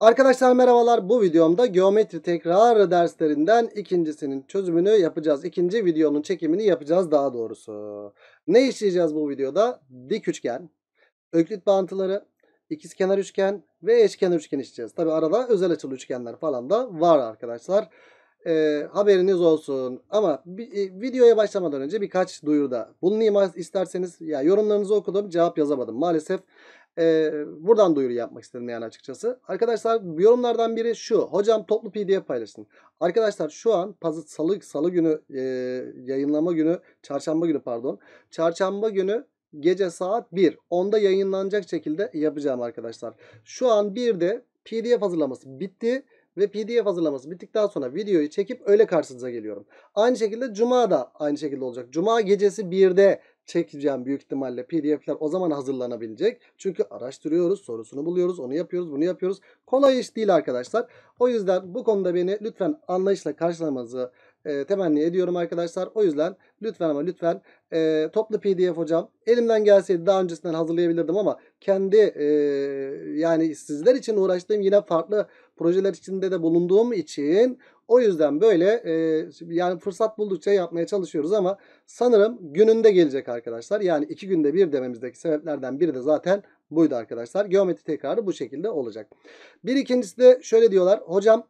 Arkadaşlar merhabalar bu videomda geometri tekrarı derslerinden ikincisinin çözümünü yapacağız. İkinci videonun çekimini yapacağız daha doğrusu. Ne işleyeceğiz bu videoda? Dik üçgen, öklit bağıntıları, ikizkenar üçgen ve eşkenar üçgen işleyeceğiz. Tabi arada özel açılı üçgenler falan da var arkadaşlar. E, haberiniz olsun. Ama bir, e, videoya başlamadan önce birkaç duyuruda bulunayım isterseniz. Ya yorumlarınızı okudum cevap yazamadım maalesef. E, buradan duyuru yapmak istedim yani açıkçası. Arkadaşlar yorumlardan biri şu. Hocam toplu pdf paylaşın. Arkadaşlar şu an pazı, salı, salı günü e, yayınlama günü çarşamba günü pardon. Çarşamba günü gece saat 1. Onda yayınlanacak şekilde yapacağım arkadaşlar. Şu an bir de pdf hazırlaması bitti ve pdf hazırlaması bittikten sonra videoyu çekip öyle karşınıza geliyorum. Aynı şekilde cuma da aynı şekilde olacak. Cuma gecesi 1'de çekeceğim büyük ihtimalle. PDF'ler o zaman hazırlanabilecek. Çünkü araştırıyoruz, sorusunu buluyoruz, onu yapıyoruz, bunu yapıyoruz. Kolay iş değil arkadaşlar. O yüzden bu konuda beni lütfen anlayışla karşılamanızı e, temenni ediyorum arkadaşlar. O yüzden lütfen ama lütfen e, toplu pdf hocam elimden gelseydi daha öncesinden hazırlayabilirdim ama kendi e, yani sizler için uğraştığım yine farklı projeler içinde de bulunduğum için o yüzden böyle e, yani fırsat buldukça yapmaya çalışıyoruz ama sanırım gününde gelecek arkadaşlar. Yani iki günde bir dememizdeki sebeplerden biri de zaten buydu arkadaşlar. Geometri tekrarı bu şekilde olacak. Bir ikincisi de şöyle diyorlar. Hocam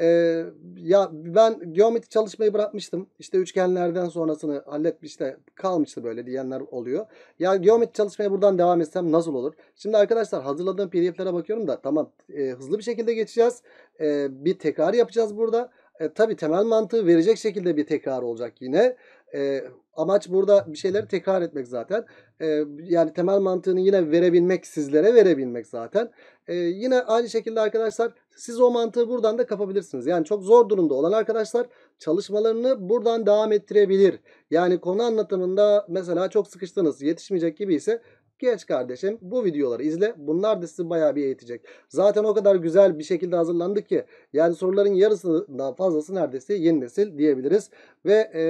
ee, ya ben geometri çalışmayı bırakmıştım. İşte üçgenlerden sonrasını halletmiş işte kalmıştı böyle diyenler oluyor. Ya geometri çalışmaya buradan devam etsem nasıl olur? Şimdi arkadaşlar hazırladığım pdf'lere bakıyorum da tamam e, hızlı bir şekilde geçeceğiz. E, bir tekrar yapacağız burada. E, tabii temel mantığı verecek şekilde bir tekrar olacak yine. E, amaç burada bir şeyleri tekrar etmek zaten. E, yani temel mantığını yine verebilmek, sizlere verebilmek zaten. E, yine aynı şekilde arkadaşlar siz o mantığı buradan da kapabilirsiniz. Yani çok zor durumda olan arkadaşlar çalışmalarını buradan devam ettirebilir. Yani konu anlatımında mesela çok sıkıştınız, yetişmeyecek gibi ise Geç kardeşim bu videoları izle. Bunlar da sizi bayağı bir eğitecek. Zaten o kadar güzel bir şekilde hazırlandık ki yani soruların yarısından fazlası neredeyse yeni nesil diyebiliriz. Ve e,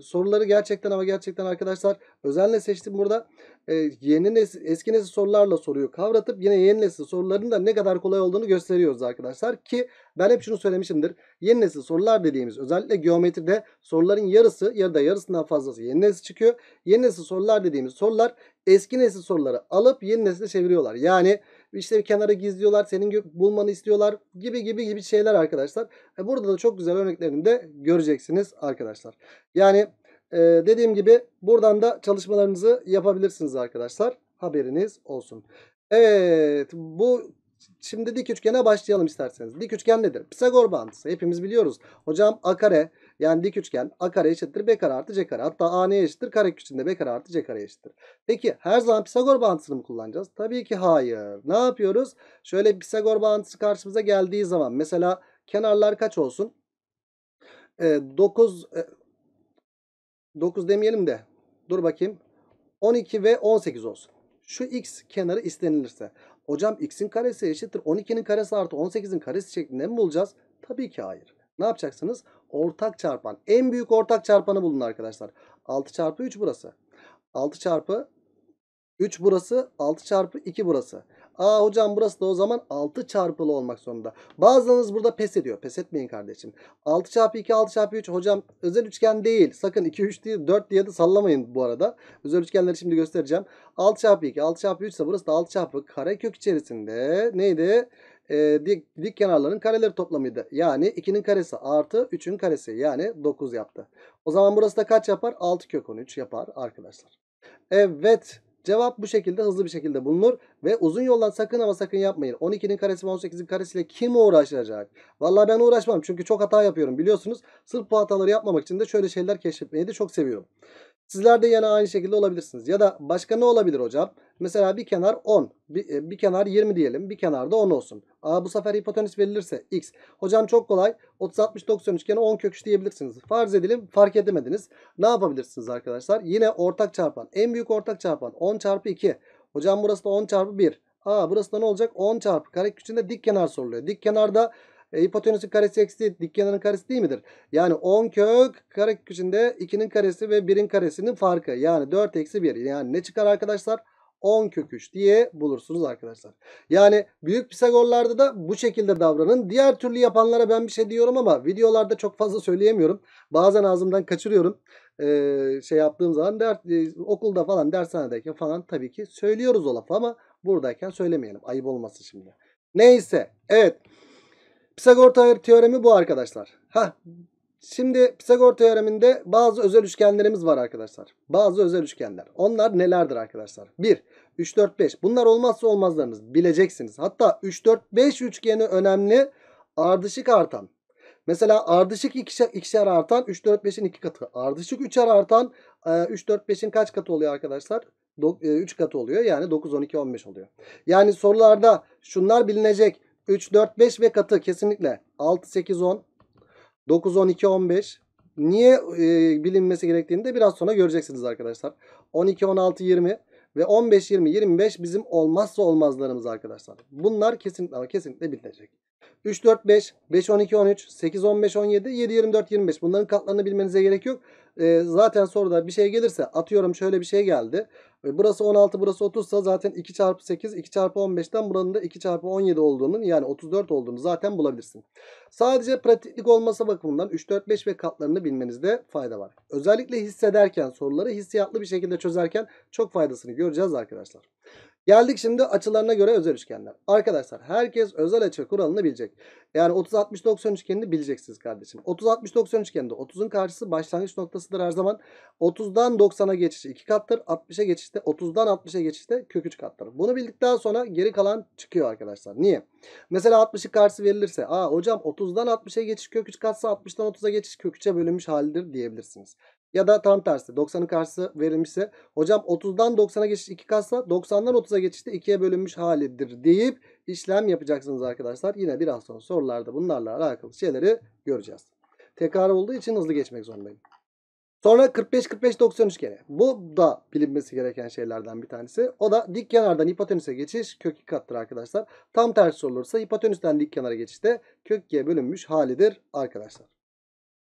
soruları gerçekten ama gerçekten arkadaşlar özenle seçtim burada. E, yeni nesil, eski nesil sorularla soruyu kavratıp yine yeni nesil soruların da ne kadar kolay olduğunu gösteriyoruz arkadaşlar. Ki ben hep şunu söylemişimdir. Yeni nesil sorular dediğimiz özellikle geometride soruların yarısı ya da yarısından fazlası yeni nesil çıkıyor. Yeni nesil sorular dediğimiz sorular eski nesil soruları alıp yeni nesile çeviriyorlar. Yani işte bir kenara gizliyorlar, senin bulmanı istiyorlar gibi gibi gibi şeyler arkadaşlar. E, burada da çok güzel örneklerini de göreceksiniz arkadaşlar. Yani e, dediğim gibi buradan da çalışmalarınızı yapabilirsiniz arkadaşlar. Haberiniz olsun. Evet bu şimdi dik üçgene başlayalım isterseniz. Dik üçgen nedir? Pisagor bağıntısı hepimiz biliyoruz. Hocam a kare yani dik üçgen a kare eşittir b kare artı c kare. Hatta a neye eşittir? Kare içinde b kare artı c kare eşittir. Peki her zaman Pisagor bağıntısını mı kullanacağız? Tabii ki hayır. Ne yapıyoruz? Şöyle Pisagor bağıntısı karşımıza geldiği zaman mesela kenarlar kaç olsun? 9 ee, e, 9 e, demeyelim de dur bakayım. 12 ve 18 olsun. Şu x kenarı istenilirse. Hocam x'in karesi eşittir 12'nin karesi artı 18'in karesi şeklinde mi bulacağız? Tabii ki hayır. Ne yapacaksınız? ortak çarpan. En büyük ortak çarpanı bulun arkadaşlar. 6 çarpı 3 burası. 6 çarpı 3 burası. 6 çarpı 2 burası. Aa hocam burası da o zaman 6 çarpılı olmak zorunda. Bazılarınız burada pes ediyor. Pes etmeyin kardeşim. 6 çarpı 2 6 çarpı 3 hocam özel üçgen değil. Sakın 2 3 değil 4 diye de sallamayın bu arada. Özel üçgenleri şimdi göstereceğim. 6 çarpı 2 6 çarpı 3 ise burası da 6 çarpı kare kök içerisinde neydi? e, dik, dik kenarların kareleri toplamıydı. Yani 2'nin karesi artı 3'ün karesi yani 9 yaptı. O zaman burası da kaç yapar? 6 kök 13 yapar arkadaşlar. Evet cevap bu şekilde hızlı bir şekilde bulunur. Ve uzun yoldan sakın ama sakın yapmayın. 12'nin karesi ve 18'in karesiyle kim uğraşacak? Valla ben uğraşmam çünkü çok hata yapıyorum biliyorsunuz. Sırf bu hataları yapmamak için de şöyle şeyler keşfetmeyi de çok seviyorum. Sizler de yine aynı şekilde olabilirsiniz. Ya da başka ne olabilir hocam? Mesela bir kenar 10, bir, e, bir kenar 20 diyelim. Bir kenar da 10 olsun. Aa, bu sefer hipotenüs verilirse x. Hocam çok kolay. 30, 60, 90 üçgeni 10 kök 3 diyebilirsiniz. Farz edelim fark edemediniz. Ne yapabilirsiniz arkadaşlar? Yine ortak çarpan. En büyük ortak çarpan 10 çarpı 2. Hocam burası da 10 çarpı 1. Aa, burası da ne olacak? 10 çarpı kareküçünde dik kenar soruluyor. Dik kenarda e, hipotenüsün karesi eksi dik kenarın karesi değil midir? Yani 10 kök kare içinde 2'nin karesi ve 1'in karesinin farkı. Yani 4 eksi 1. Yani ne çıkar arkadaşlar? 10 kök 3 diye bulursunuz arkadaşlar. Yani büyük Pisagorlarda da bu şekilde davranın. Diğer türlü yapanlara ben bir şey diyorum ama videolarda çok fazla söyleyemiyorum. Bazen ağzımdan kaçırıyorum. Ee, şey yaptığım zaman dert, e, okulda falan dershanedeyken falan tabii ki söylüyoruz o lafı ama buradayken söylemeyelim. Ayıp olması şimdi. Neyse evet. Pisagor teoremi bu arkadaşlar. Ha Şimdi Pisagor teoreminde bazı özel üçgenlerimiz var arkadaşlar. Bazı özel üçgenler. Onlar nelerdir arkadaşlar? 1, 3, 4, 5. Bunlar olmazsa olmazlarınız. Bileceksiniz. Hatta 3, 4, 5 üçgeni önemli. Ardışık artan. Mesela ardışık ikişer, ikişer artan 3, 4, 5'in 2 katı. Ardışık 3'er artan 3, 4, 5'in kaç katı oluyor arkadaşlar? 3 e, katı oluyor. Yani 9, 12, 15 oluyor. Yani sorularda şunlar bilinecek. 3, 4, 5 ve katı kesinlikle. 6, 8, 10. 9, 12, 15. Niye e, bilinmesi gerektiğini de biraz sonra göreceksiniz arkadaşlar. 12, 16, 20 ve 15, 20, 25 bizim olmazsa olmazlarımız arkadaşlar. Bunlar kesinlikle ama kesinlikle bilinecek. 3, 4, 5, 5, 12, 13, 8, 15, 17, 7, 24, 25. Bunların katlarını bilmenize gerek yok. E, zaten soruda bir şey gelirse atıyorum şöyle bir şey geldi burası 16 burası 30 sa zaten 2 çarpı 8 2 çarpı 15'ten buranın da 2 çarpı 17 olduğunu yani 34 olduğunu zaten bulabilirsin. Sadece pratiklik olması bakımından 3, 4, 5 ve katlarını bilmenizde fayda var. Özellikle hissederken soruları hissiyatlı bir şekilde çözerken çok faydasını göreceğiz arkadaşlar. Geldik şimdi açılarına göre özel üçgenler. Arkadaşlar herkes özel açı kuralını bilecek. Yani 30-60-90 üçgenini bileceksiniz kardeşim. 30-60-90 üçgeninde 30'un karşısı başlangıç noktasıdır her zaman. 30'dan 90'a geçiş 2 kattır. 60'a geçişte 30'dan 60'a geçişte kök 3 kattır. Bunu bildikten sonra geri kalan çıkıyor arkadaşlar. Niye? Mesela 60'ın karşısı verilirse. Aa hocam 30'dan 60'a geçiş kök 3 katsa 60'dan 30'a geçiş kök 3'e bölünmüş halidir diyebilirsiniz. Ya da tam tersi 90'ın karşısı verilmişse hocam 30'dan 90'a geçiş 2 katsa 90'dan 30'a geçişte 2'ye bölünmüş halidir deyip işlem yapacaksınız arkadaşlar. Yine biraz sonra sorularda bunlarla alakalı şeyleri göreceğiz. Tekrar olduğu için hızlı geçmek zorundayım. Sonra 45-45-90 üçgeni. Bu da bilinmesi gereken şeylerden bir tanesi. O da dik kenardan hipotenüse geçiş kök 2 kattır arkadaşlar. Tam tersi olursa hipotenüsten dik kenara geçişte kök 2'ye bölünmüş halidir arkadaşlar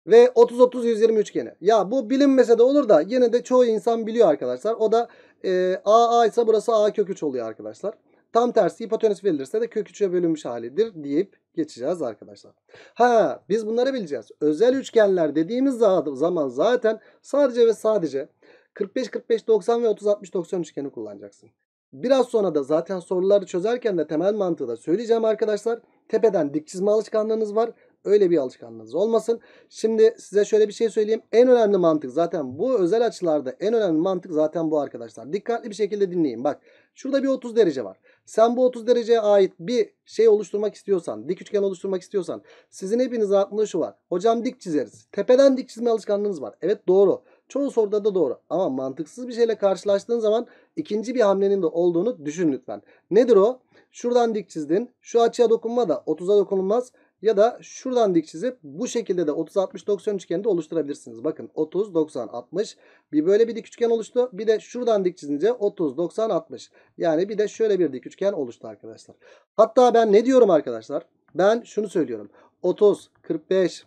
ve 30-30-120 üçgeni. Ya bu bilinmese de olur da yine de çoğu insan biliyor arkadaşlar. O da e, a ise burası A kök 3 oluyor arkadaşlar. Tam tersi hipotenüs verilirse de kök 3'e bölünmüş halidir deyip geçeceğiz arkadaşlar. Ha biz bunları bileceğiz. Özel üçgenler dediğimiz zaman zaten sadece ve sadece 45-45-90 ve 30-60-90 üçgeni kullanacaksın. Biraz sonra da zaten soruları çözerken de temel mantığı da söyleyeceğim arkadaşlar. Tepeden dik çizme alışkanlığınız var. Öyle bir alışkanlığınız olmasın. Şimdi size şöyle bir şey söyleyeyim. En önemli mantık zaten bu özel açılarda en önemli mantık zaten bu arkadaşlar. Dikkatli bir şekilde dinleyin. Bak şurada bir 30 derece var. Sen bu 30 dereceye ait bir şey oluşturmak istiyorsan, dik üçgen oluşturmak istiyorsan sizin hepinizin aklında şu var. Hocam dik çizeriz. Tepeden dik çizme alışkanlığınız var. Evet doğru. Çoğu soruda da doğru. Ama mantıksız bir şeyle karşılaştığın zaman ikinci bir hamlenin de olduğunu düşün lütfen. Nedir o? Şuradan dik çizdin. Şu açıya dokunma da 30'a dokunulmaz. Ya da şuradan dik çizip bu şekilde de 30-60-90 üçgeni de oluşturabilirsiniz. Bakın 30-90-60 bir böyle bir dik üçgen oluştu. Bir de şuradan dik çizince 30-90-60. Yani bir de şöyle bir dik üçgen oluştu arkadaşlar. Hatta ben ne diyorum arkadaşlar? Ben şunu söylüyorum. 30, 45,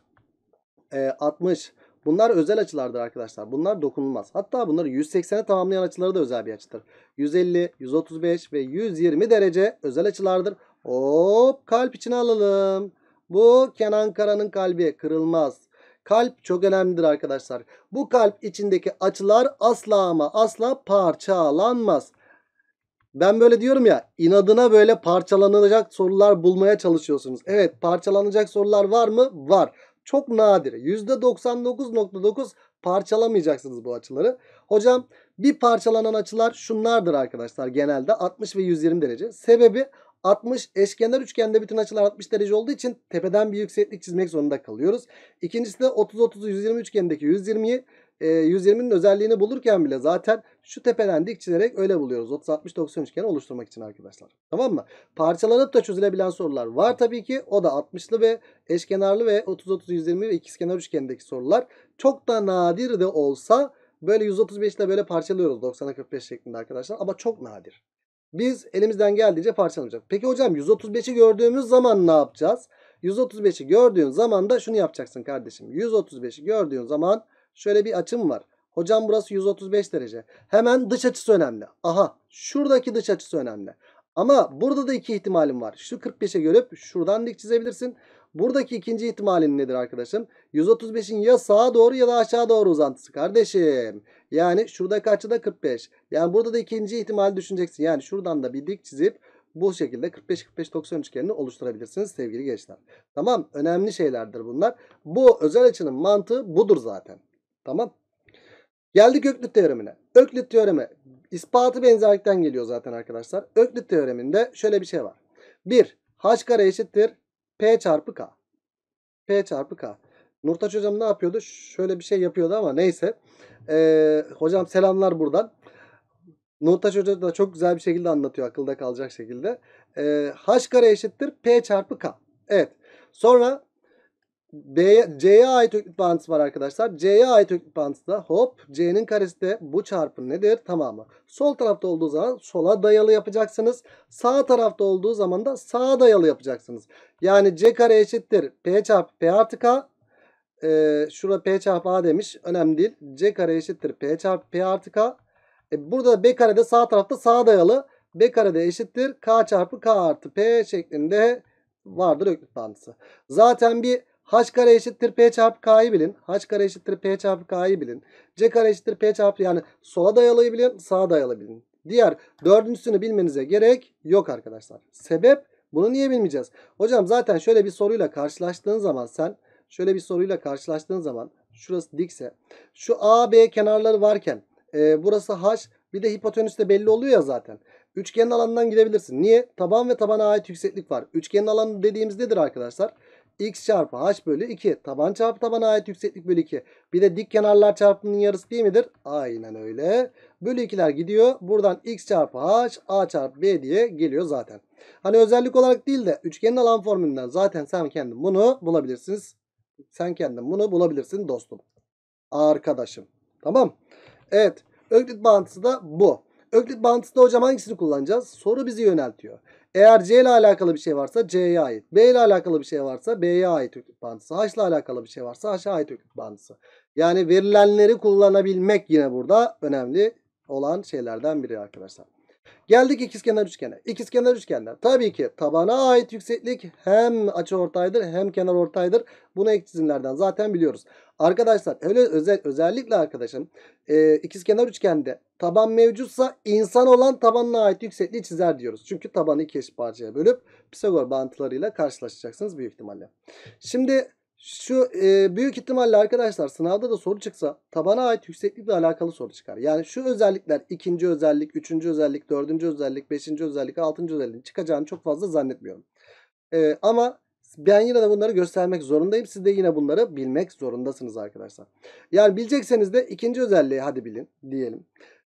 60 bunlar özel açılardır arkadaşlar. Bunlar dokunulmaz. Hatta bunları 180'e tamamlayan açıları da özel bir açıdır. 150, 135 ve 120 derece özel açılardır. Hop kalp içine alalım. Bu Kenan Kara'nın kalbi kırılmaz. Kalp çok önemlidir arkadaşlar. Bu kalp içindeki açılar asla ama asla parçalanmaz. Ben böyle diyorum ya inadına böyle parçalanacak sorular bulmaya çalışıyorsunuz. Evet parçalanacak sorular var mı? Var. Çok nadir. %99.9 parçalamayacaksınız bu açıları. Hocam bir parçalanan açılar şunlardır arkadaşlar genelde 60 ve 120 derece. Sebebi 60 eşkenar üçgende bütün açılar 60 derece olduğu için tepeden bir yükseklik çizmek zorunda kalıyoruz. İkincisi de 30 30 120 üçgendeki 120'yi e, 120'nin özelliğini bulurken bile zaten şu tepeden dik çizerek öyle buluyoruz. 30-60-90 üçgeni oluşturmak için arkadaşlar. Tamam mı? Parçalanıp da çözülebilen sorular var tabii ki. O da 60'lı ve eşkenarlı ve 30-30-120 ve ikizkenar üçgendeki sorular. Çok da nadir de olsa böyle 135 ile böyle parçalıyoruz 90'a 45 şeklinde arkadaşlar. Ama çok nadir. Biz elimizden geldiğince parçalamayacağız. Peki hocam 135'i gördüğümüz zaman ne yapacağız? 135'i gördüğün zaman da şunu yapacaksın kardeşim. 135'i gördüğün zaman şöyle bir açım var. Hocam burası 135 derece. Hemen dış açısı önemli. Aha şuradaki dış açısı önemli. Ama burada da iki ihtimalim var. Şu 45'e görüp şuradan dik çizebilirsin. Buradaki ikinci ihtimalin nedir arkadaşım? 135'in ya sağa doğru ya da aşağı doğru uzantısı kardeşim. Yani şurada açı da 45. Yani burada da ikinci ihtimali düşüneceksin. Yani şuradan da bir dik çizip bu şekilde 45-45-90 üçgenini oluşturabilirsiniz sevgili gençler. Tamam önemli şeylerdir bunlar. Bu özel açının mantığı budur zaten. Tamam. Geldik Öklüt teoremine. Öklüt teoremi ispatı benzerlikten geliyor zaten arkadaşlar. Öklüt teoreminde şöyle bir şey var. 1. H kare eşittir P çarpı K. P çarpı K. Nurtaç hocam ne yapıyordu? Şöyle bir şey yapıyordu ama neyse. Ee, hocam selamlar buradan. Nurtaç hoca da çok güzel bir şekilde anlatıyor. Akılda kalacak şekilde. Ee, H kare eşittir P çarpı K. Evet. Sonra B'ye, C'ye ait öklit bağıntısı var arkadaşlar. C'ye ait öklit bağıntısı da hop C'nin karesi de bu çarpı nedir? Tamamı. Sol tarafta olduğu zaman sola dayalı yapacaksınız. Sağ tarafta olduğu zaman da sağa dayalı yapacaksınız. Yani C kare eşittir P çarpı P artı K. Ee, şurada P çarpı A demiş. Önemli değil. C kare eşittir P çarpı P artı K. E, burada B kare de sağ tarafta sağa dayalı. B kare de eşittir K çarpı K artı P şeklinde vardır öklit bağıntısı. Zaten bir h kare eşittir p çarpı k'yı bilin. h kare eşittir p çarpı k'yı bilin. c kare eşittir p çarpı yani sola dayalıyı bilin sağa dayalı bilin. Diğer dördüncüsünü bilmenize gerek yok arkadaşlar. Sebep bunu niye bilmeyeceğiz? Hocam zaten şöyle bir soruyla karşılaştığın zaman sen şöyle bir soruyla karşılaştığın zaman şurası dikse şu A B kenarları varken e, burası H bir de hipotenüs de belli oluyor ya zaten. Üçgenin alanından gidebilirsin. Niye? Taban ve tabana ait yükseklik var. Üçgenin alanı dediğimiz nedir arkadaşlar? Arkadaşlar x çarpı h bölü 2. Taban çarpı tabana ait yükseklik bölü 2. Bir de dik kenarlar çarpımının yarısı değil midir? Aynen öyle. Bölü 2'ler gidiyor. Buradan x çarpı h, a çarpı b diye geliyor zaten. Hani özellik olarak değil de üçgenin alan formülünden zaten sen kendin bunu bulabilirsiniz. Sen kendin bunu bulabilirsin dostum. Arkadaşım. Tamam. Evet. Öklit bağıntısı da bu. Öklit bağıntısı da hocam hangisini kullanacağız? Soru bizi yöneltiyor. Eğer C ile alakalı bir şey varsa C'ye ait. B ile alakalı bir şey varsa B'ye ait öklit bağıntısı. H ile alakalı bir şey varsa H'a ait öklit bağıntısı. Yani verilenleri kullanabilmek yine burada önemli olan şeylerden biri arkadaşlar. Geldik ikizkenar üçgene. İkizkenar üçgenler tabii ki tabana ait yükseklik hem açı ortaydır hem kenar ortaydır. Bunu ek çizimlerden zaten biliyoruz. Arkadaşlar öyle özel özellikle arkadaşım e, ikizkenar üçgende taban mevcutsa insan olan tabanına ait yüksekliği çizer diyoruz. Çünkü tabanı iki eş parçaya bölüp Pisagor bağıntılarıyla karşılaşacaksınız büyük ihtimalle. Şimdi şu e, büyük ihtimalle arkadaşlar sınavda da soru çıksa tabana ait yükseklikle alakalı soru çıkar. Yani şu özellikler ikinci özellik, üçüncü özellik, dördüncü özellik, beşinci özellik, altıncı özellik çıkacağını çok fazla zannetmiyorum. E, ama ben yine de bunları göstermek zorundayım. Siz de yine bunları bilmek zorundasınız arkadaşlar. Yani bilecekseniz de ikinci özelliği hadi bilin diyelim.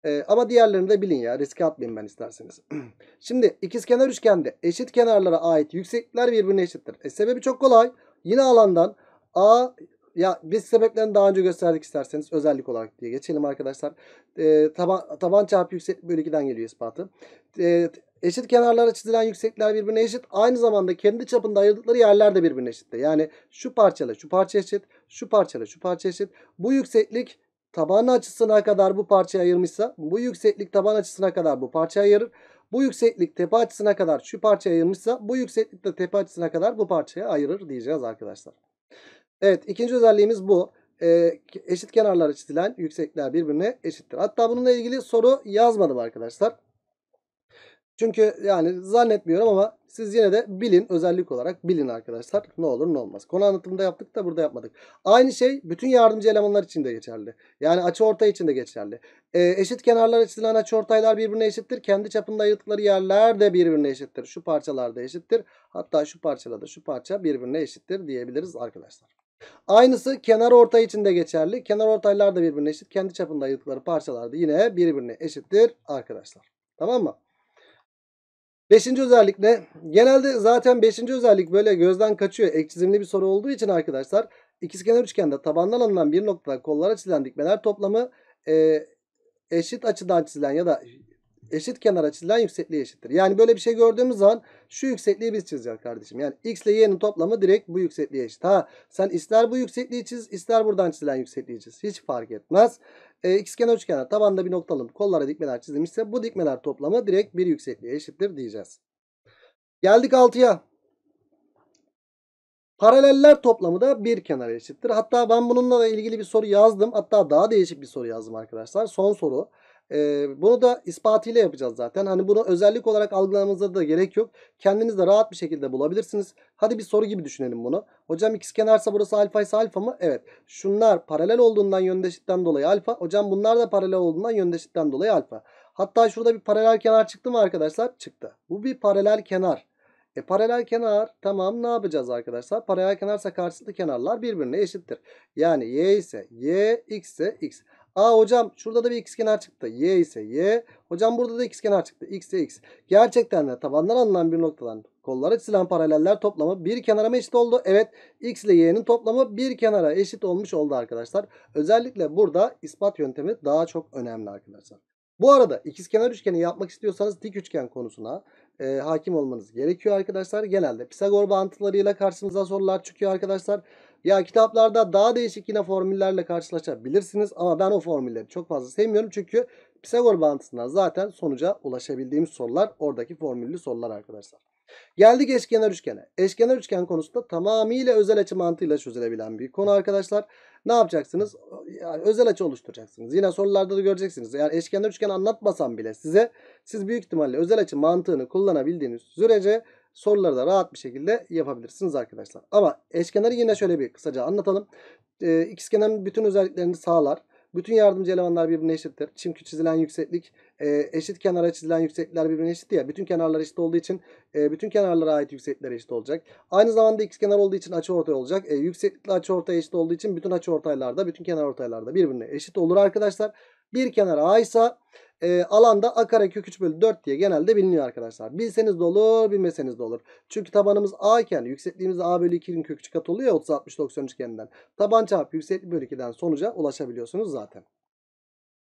Ee, ama diğerlerini de bilin ya. Riske atmayın ben isterseniz. Şimdi ikizkenar üçgende eşit kenarlara ait yükseklikler birbirine eşittir. E, sebebi çok kolay. Yine alandan A ya biz sebeplerini daha önce gösterdik isterseniz özellik olarak diye geçelim arkadaşlar. E, taban, taban çarpı yükseklik bölü 2'den geliyor ispatı. E, eşit kenarlara çizilen yüksekler birbirine eşit. Aynı zamanda kendi çapında ayırdıkları yerler de birbirine eşit. Yani şu parçala şu parça eşit, şu parçala şu parça eşit. Bu yükseklik taban açısına kadar bu parçayı ayırmışsa bu yükseklik taban açısına kadar bu parçayı ayırır. Bu yükseklik tepe açısına kadar şu parça ayırmışsa bu yükseklikte tepe açısına kadar bu parçaya ayırır diyeceğiz arkadaşlar. Evet ikinci özelliğimiz bu. Ee, eşit kenarlar çizilen yüksekler birbirine eşittir. Hatta bununla ilgili soru yazmadım arkadaşlar. Çünkü yani zannetmiyorum ama siz yine de bilin özellik olarak bilin arkadaşlar. Ne olur ne olmaz. Konu anlatımında yaptık da burada yapmadık. Aynı şey bütün yardımcı elemanlar için de geçerli. Yani açı ortay için de geçerli. E, eşit kenarlar açısından açı ortaylar birbirine eşittir. Kendi çapında ayırdıkları yerler de birbirine eşittir. Şu parçalar da eşittir. Hatta şu parçalarda şu parça birbirine eşittir diyebiliriz arkadaşlar. Aynısı kenar ortay için de geçerli. Kenar ortaylar da birbirine eşit. Kendi çapında ayırdıkları parçalar da yine birbirine eşittir arkadaşlar. Tamam mı? Beşinci özellik ne? Genelde zaten beşinci özellik böyle gözden kaçıyor. Ek çizimli bir soru olduğu için arkadaşlar ikizkenar üçgende tabandan alınan bir noktadan kollara çizilen dikmeler toplamı e, eşit açıdan çizilen ya da eşit kenara çizilen yüksekliğe eşittir. Yani böyle bir şey gördüğümüz zaman şu yüksekliği biz çizeceğiz kardeşim. Yani x ile y'nin toplamı direkt bu yüksekliğe eşit. Ha sen ister bu yüksekliği çiz ister buradan çizilen yüksekliği çiz. Hiç fark etmez. E, Xgen üçgenler tabanda bir noktalım kollara dikmeler çizilmişse bu dikmeler toplamı direkt bir yüksekliğe eşittir diyeceğiz. Geldik 6'ya. Paraleller toplamı da bir kenara eşittir. Hatta ben bununla da ilgili bir soru yazdım. Hatta daha değişik bir soru yazdım arkadaşlar. Son soru. E, bunu da ispatıyla yapacağız zaten. Hani bunu özellik olarak algılamanıza da gerek yok. Kendiniz de rahat bir şekilde bulabilirsiniz. Hadi bir soru gibi düşünelim bunu. Hocam x kenarsa burası alfa ise alfa mı? Evet. Şunlar paralel olduğundan yöndeşitten dolayı alfa. Hocam bunlar da paralel olduğundan yöndeşitten dolayı alfa. Hatta şurada bir paralel kenar çıktı mı arkadaşlar? Çıktı. Bu bir paralel kenar. E paralel kenar tamam ne yapacağız arkadaşlar? Paralel kenarsa karşılıklı kenarlar birbirine eşittir. Yani y ise y, x ise x. A hocam şurada da bir ikizkenar çıktı. Y ise Y. Hocam burada da ikizkenar çıktı. X ise X. Gerçekten de tabandan alınan bir noktadan kollara çizilen paraleller toplamı bir kenara mı eşit oldu? Evet. X ile Y'nin toplamı bir kenara eşit olmuş oldu arkadaşlar. Özellikle burada ispat yöntemi daha çok önemli arkadaşlar. Bu arada ikizkenar üçgeni yapmak istiyorsanız dik üçgen konusuna e, hakim olmanız gerekiyor arkadaşlar. Genelde Pisagor bağıntılarıyla karşımıza sorular çıkıyor arkadaşlar. Ya kitaplarda daha değişik yine formüllerle karşılaşabilirsiniz ama ben o formülleri çok fazla sevmiyorum. Çünkü Pisagor bağıntısından zaten sonuca ulaşabildiğimiz sorular oradaki formüllü sorular arkadaşlar. Geldik eşkenar üçgene. Eşkenar üçgen konusunda tamamıyla özel açı mantığıyla çözülebilen bir konu arkadaşlar. Ne yapacaksınız? Yani özel açı oluşturacaksınız. Yine sorularda da göreceksiniz. Yani eşkenar üçgen anlatmasam bile size siz büyük ihtimalle özel açı mantığını kullanabildiğiniz sürece soruları da rahat bir şekilde yapabilirsiniz arkadaşlar. Ama eşkenarı yine şöyle bir kısaca anlatalım. Ee, ikizkenarın bütün özelliklerini sağlar. Bütün yardımcı elemanlar birbirine eşittir. Çünkü çizilen yükseklik e, eşit kenara çizilen yükseklikler birbirine eşit ya. Bütün kenarlar eşit olduğu için e, bütün kenarlara ait yükseklikler eşit olacak. Aynı zamanda x kenar olduğu için açı ortay olacak. E, yükseklikle açı ortay eşit olduğu için bütün açı ortaylarda, bütün kenar ortaylarda birbirine eşit olur arkadaşlar. Bir kenara a ise e, alanda a kare kök 3 bölü 4 diye genelde biliniyor arkadaşlar. Bilseniz de olur bilmeseniz de olur. Çünkü tabanımız a iken yüksekliğimiz a bölü 2'nin kök 3 katı oluyor ya 30 60 90 üçgeninden. Taban çarpı yükseklik bölü 2'den sonuca ulaşabiliyorsunuz zaten.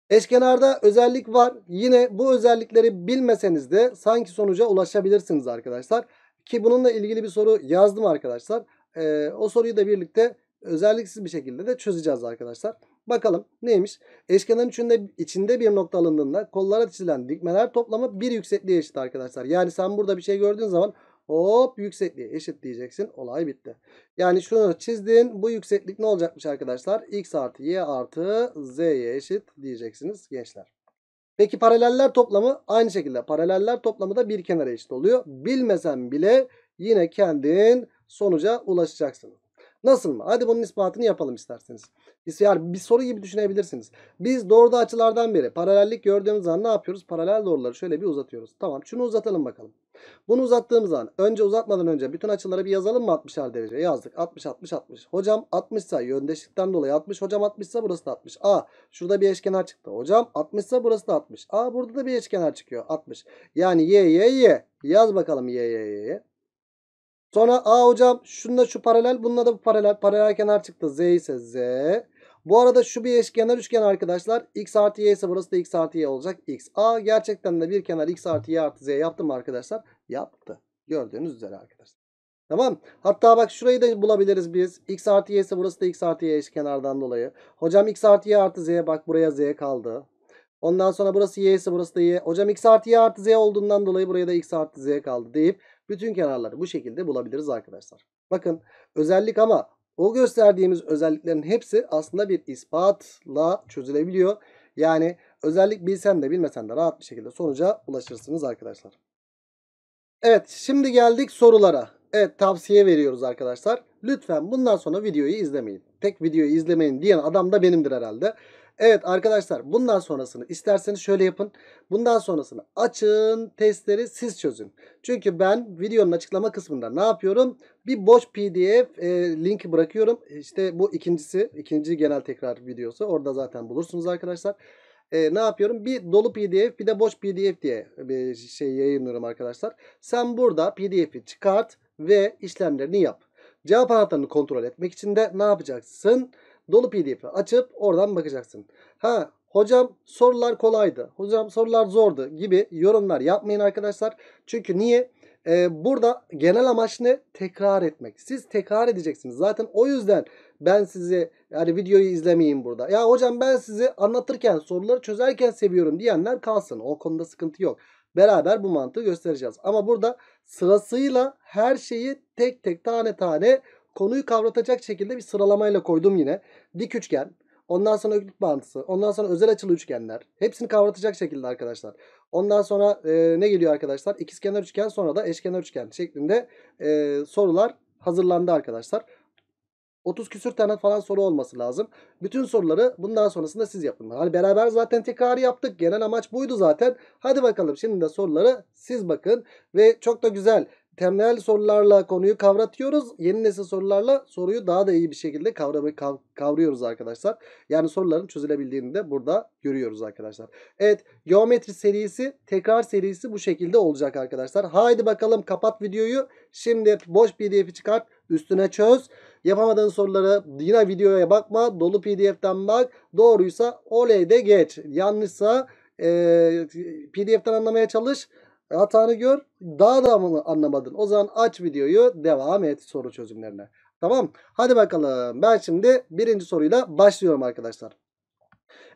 Eşkenarda özellik var. Yine bu özellikleri bilmeseniz de sanki sonuca ulaşabilirsiniz arkadaşlar. Ki bununla ilgili bir soru yazdım arkadaşlar. Ee, o soruyu da birlikte özelliksiz bir şekilde de çözeceğiz arkadaşlar. Bakalım neymiş? Eşkenar üçünde içinde bir nokta alındığında kollara çizilen dikmeler toplamı bir yüksekliğe eşit arkadaşlar. Yani sen burada bir şey gördüğün zaman hop yüksekliğe eşit diyeceksin. Olay bitti. Yani şunu çizdin. Bu yükseklik ne olacakmış arkadaşlar? X artı Y artı Z'ye eşit diyeceksiniz gençler. Peki paraleller toplamı aynı şekilde. Paraleller toplamı da bir kenara eşit oluyor. Bilmesen bile yine kendin sonuca ulaşacaksın. Nasıl mı? Hadi bunun ispatını yapalım isterseniz yani bir soru gibi düşünebilirsiniz. Biz doğruda açılardan beri paralellik gördüğümüz zaman ne yapıyoruz? Paralel doğruları şöyle bir uzatıyoruz. Tamam şunu uzatalım bakalım. Bunu uzattığımız zaman önce uzatmadan önce bütün açıları bir yazalım mı 60'ar derece? Yazdık 60 60 60. Hocam 60 ise yöndeşlikten dolayı 60. Hocam 60 ise burası da 60. A şurada bir eşkenar çıktı. Hocam 60 ise burası da 60. A burada da bir eşkenar çıkıyor 60. Yani y y y. Yaz bakalım y y y. y. Sonra a hocam şunda şu paralel bununla da bu paralel. Paralel kenar çıktı. Z ise Z. Bu arada şu bir eşkenar üçgen arkadaşlar. X artı y ise burası da x artı y olacak. X. A gerçekten de bir kenar x artı y artı z yaptı mı arkadaşlar? Yaptı. Gördüğünüz üzere arkadaşlar. Tamam. Hatta bak şurayı da bulabiliriz biz. X artı y ise burası da x artı y eşkenardan dolayı. Hocam x artı y artı z bak buraya z kaldı. Ondan sonra burası y ise burası da y. Hocam x artı y artı z olduğundan dolayı buraya da x artı z kaldı deyip bütün kenarları bu şekilde bulabiliriz arkadaşlar. Bakın özellik ama o gösterdiğimiz özelliklerin hepsi aslında bir ispatla çözülebiliyor. Yani özellik bilsen de bilmesen de rahat bir şekilde sonuca ulaşırsınız arkadaşlar. Evet şimdi geldik sorulara. Evet tavsiye veriyoruz arkadaşlar. Lütfen bundan sonra videoyu izlemeyin. Tek videoyu izlemeyin diyen adam da benimdir herhalde. Evet arkadaşlar bundan sonrasını isterseniz şöyle yapın. Bundan sonrasını açın testleri siz çözün. Çünkü ben videonun açıklama kısmında ne yapıyorum? Bir boş pdf e, linki bırakıyorum. E, işte bu ikincisi ikinci genel tekrar videosu orada zaten bulursunuz arkadaşlar e, ne yapıyorum? Bir dolu pdf bir de boş pdf diye bir şey yayınlıyorum arkadaşlar. Sen burada pdf'i çıkart ve işlemlerini yap. Cevap anahtarını kontrol etmek için de ne yapacaksın? dolu PDF açıp oradan bakacaksın. Ha hocam sorular kolaydı, hocam sorular zordu gibi yorumlar yapmayın arkadaşlar. Çünkü niye? Ee, burada genel amaç ne? Tekrar etmek. Siz tekrar edeceksiniz. Zaten o yüzden ben sizi yani videoyu izlemeyin burada. Ya hocam ben sizi anlatırken soruları çözerken seviyorum diyenler kalsın. O konuda sıkıntı yok. Beraber bu mantığı göstereceğiz. Ama burada sırasıyla her şeyi tek tek tane tane konuyu kavratacak şekilde bir sıralamayla koydum yine. Dik üçgen, ondan sonra öklit bağıntısı, ondan sonra özel açılı üçgenler. Hepsini kavratacak şekilde arkadaşlar. Ondan sonra e, ne geliyor arkadaşlar? İkizkenar üçgen sonra da eşkenar üçgen şeklinde e, sorular hazırlandı arkadaşlar. 30 küsür tane falan soru olması lazım. Bütün soruları bundan sonrasında siz yapın. Hani beraber zaten tekrarı yaptık. Genel amaç buydu zaten. Hadi bakalım şimdi de soruları siz bakın. Ve çok da güzel temel sorularla konuyu kavratıyoruz. Yeni nesil sorularla soruyu daha da iyi bir şekilde kavramayı kav kavruyoruz arkadaşlar. Yani soruların çözülebildiğini de burada görüyoruz arkadaşlar. Evet geometri serisi tekrar serisi bu şekilde olacak arkadaşlar. Haydi bakalım kapat videoyu. Şimdi boş pdf'i çıkart üstüne çöz. Yapamadığın soruları yine videoya bakma. Dolu pdf'den bak. Doğruysa oley de geç. Yanlışsa ee, pdf'den anlamaya çalış hatanı gör. Daha da mı anlamadın? O zaman aç videoyu devam et soru çözümlerine. Tamam. Hadi bakalım. Ben şimdi birinci soruyla başlıyorum arkadaşlar.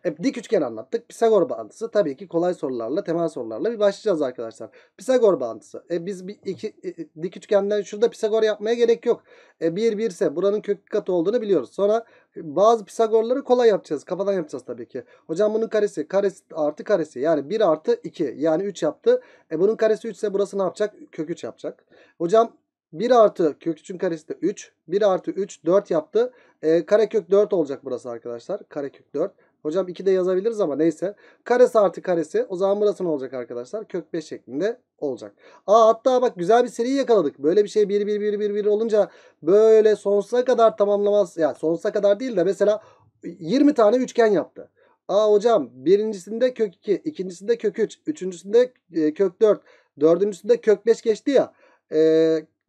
E, dik üçgen anlattık. Pisagor bağıntısı tabii ki kolay sorularla, temel sorularla bir başlayacağız arkadaşlar. Pisagor bağıntısı. E, biz bir iki e, e dik üçgenden şurada Pisagor yapmaya gerek yok. E, bir birse buranın kök katı olduğunu biliyoruz. Sonra bazı Pisagorları kolay yapacağız. Kafadan yapacağız tabii ki. Hocam bunun karesi, karesi artı karesi. Yani 1 artı 2. Yani 3 yaptı. E, bunun karesi 3 ise burası ne yapacak? Kök 3 yapacak. Hocam 1 artı kök 3'ün karesi de 3. 1 artı 3 4 yaptı. E, kök 4 olacak burası arkadaşlar. Kare kök 4. Hocam 2 de yazabiliriz ama neyse. Karesi artı karesi. O zaman burası ne olacak arkadaşlar? Kök 5 şeklinde olacak. Aa hatta bak güzel bir seri yakaladık. Böyle bir şey 1 1 1 1 1 olunca böyle sonsuza kadar tamamlamaz. Ya yani sonsuza kadar değil de mesela 20 tane üçgen yaptı. Aa hocam birincisinde kök 2, ikincisinde kök 3, üçüncüsünde e, kök 4, dördüncüsünde kök 5 geçti ya. E,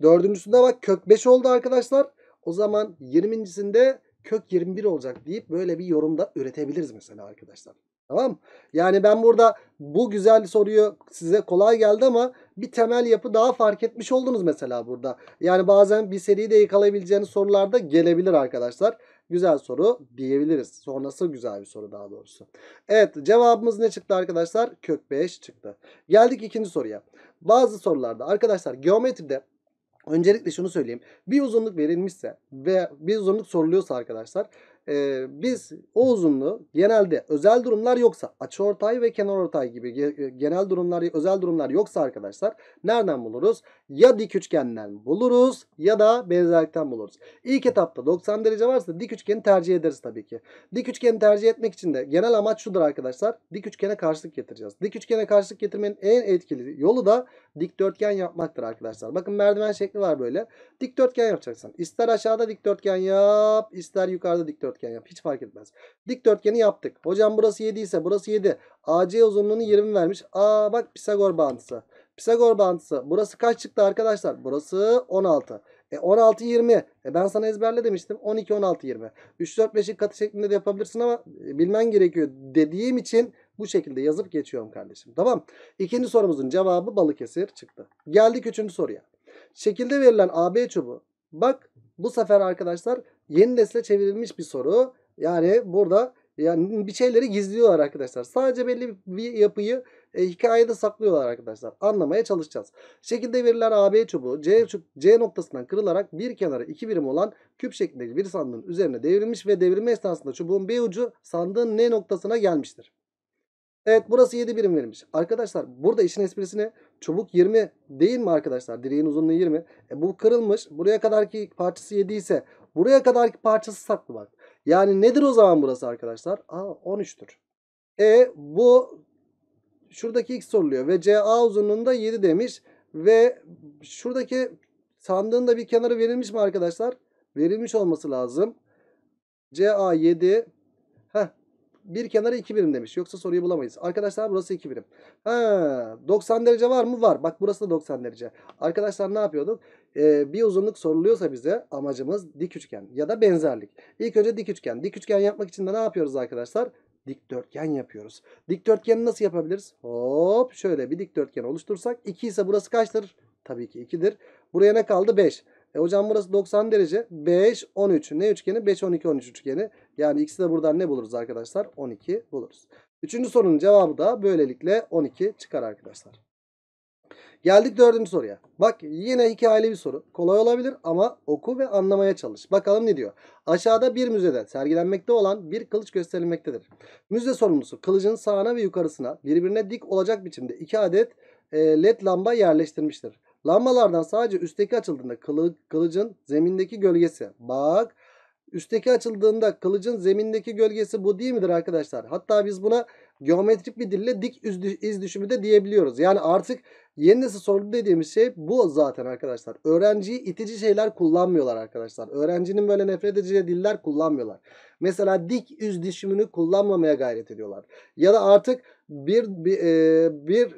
dördüncüsünde bak kök 5 oldu arkadaşlar. O zaman 20.sinde kök 21 olacak deyip böyle bir yorumda üretebiliriz mesela arkadaşlar. Tamam Yani ben burada bu güzel soruyu size kolay geldi ama bir temel yapı daha fark etmiş oldunuz mesela burada. Yani bazen bir seriyi de yakalayabileceğiniz sorularda gelebilir arkadaşlar. Güzel soru diyebiliriz. Sonrası güzel bir soru daha doğrusu. Evet cevabımız ne çıktı arkadaşlar? Kök 5 çıktı. Geldik ikinci soruya. Bazı sorularda arkadaşlar geometride Öncelikle şunu söyleyeyim. Bir uzunluk verilmişse ve bir uzunluk soruluyorsa arkadaşlar e, biz o uzunluğu genelde özel durumlar yoksa açı ortay ve kenar ortay gibi e, genel durumlar özel durumlar yoksa arkadaşlar nereden buluruz? Ya dik üçgenden buluruz ya da benzerlikten buluruz. İlk etapta 90 derece varsa dik üçgeni tercih ederiz tabii ki. Dik üçgeni tercih etmek için de genel amaç şudur arkadaşlar. Dik üçgene karşılık getireceğiz. Dik üçgene karşılık getirmenin en etkili yolu da dikdörtgen yapmaktır arkadaşlar. Bakın merdiven şekli var böyle. Dikdörtgen yapacaksın. İster aşağıda dikdörtgen yap ister yukarıda dikdörtgen dikdörtgen yap. Hiç fark etmez. Dikdörtgeni yaptık. Hocam burası 7 ise burası 7. AC uzunluğunu 20 vermiş. Aa bak Pisagor bağıntısı. Pisagor bağıntısı. Burası kaç çıktı arkadaşlar? Burası 16. E 16 20. E ben sana ezberle demiştim. 12 16 20. 3 4 5'i katı şeklinde de yapabilirsin ama e, bilmen gerekiyor dediğim için bu şekilde yazıp geçiyorum kardeşim. Tamam. İkinci sorumuzun cevabı Balıkesir çıktı. Geldik üçüncü soruya. Şekilde verilen AB çubuğu. Bak bu sefer arkadaşlar yeni nesle çevrilmiş bir soru. Yani burada yani bir şeyleri gizliyorlar arkadaşlar. Sadece belli bir yapıyı e, hikayede saklıyorlar arkadaşlar. Anlamaya çalışacağız. Şekilde verilen AB çubuğu C, C noktasından kırılarak bir kenarı iki birim olan küp şeklindeki bir sandığın üzerine devrilmiş ve devrilme esnasında çubuğun B ucu sandığın N noktasına gelmiştir. Evet burası 7 birim verilmiş. Arkadaşlar burada işin esprisi Çubuk 20 değil mi arkadaşlar? Direğin uzunluğu 20. E, bu kırılmış. Buraya kadarki parçası 7 ise Buraya kadarki parçası saklı bak. Yani nedir o zaman burası arkadaşlar? A 13'tür. E bu şuradaki x soruluyor. Ve CA uzunluğunda 7 demiş. Ve şuradaki sandığında bir kenarı verilmiş mi arkadaşlar? Verilmiş olması lazım. CA 7. Heh, bir kenarı 2 birim demiş. Yoksa soruyu bulamayız. Arkadaşlar burası 2 birim. Ha, 90 derece var mı? Var. Bak burası da 90 derece. Arkadaşlar ne yapıyorduk? Ee, bir uzunluk soruluyorsa bize amacımız dik üçgen ya da benzerlik. İlk önce dik üçgen. Dik üçgen yapmak için de ne yapıyoruz arkadaşlar? dikdörtgen yapıyoruz. Dikdörtgeni nasıl yapabiliriz? Hop şöyle bir dikdörtgen oluştursak 2 ise burası kaçtır? Tabii ki 2'dir. Buraya ne kaldı? 5. E hocam burası 90 derece. 5, 13. Ne üçgeni? 5, 12, 13 üçgeni. Yani x'i de buradan ne buluruz arkadaşlar? 12 buluruz. Üçüncü sorunun cevabı da böylelikle 12 çıkar arkadaşlar. Geldik dördüncü soruya. Bak yine hikayeli bir soru. Kolay olabilir ama oku ve anlamaya çalış. Bakalım ne diyor. Aşağıda bir müzede sergilenmekte olan bir kılıç gösterilmektedir. Müze sorumlusu kılıcın sağına ve yukarısına birbirine dik olacak biçimde iki adet e, led lamba yerleştirmiştir. Lambalardan sadece üstteki açıldığında kılı, kılıcın zemindeki gölgesi. Bak Üstteki açıldığında kılıcın zemindeki gölgesi bu değil midir arkadaşlar? Hatta biz buna geometrik bir dille dik iz düşümü de diyebiliyoruz. Yani artık yeni nesil sorgu dediğimiz şey bu zaten arkadaşlar. Öğrenciyi itici şeyler kullanmıyorlar arkadaşlar. Öğrencinin böyle nefret edici diller kullanmıyorlar. Mesela dik üz düşümünü kullanmamaya gayret ediyorlar. Ya da artık bir bir, e, bir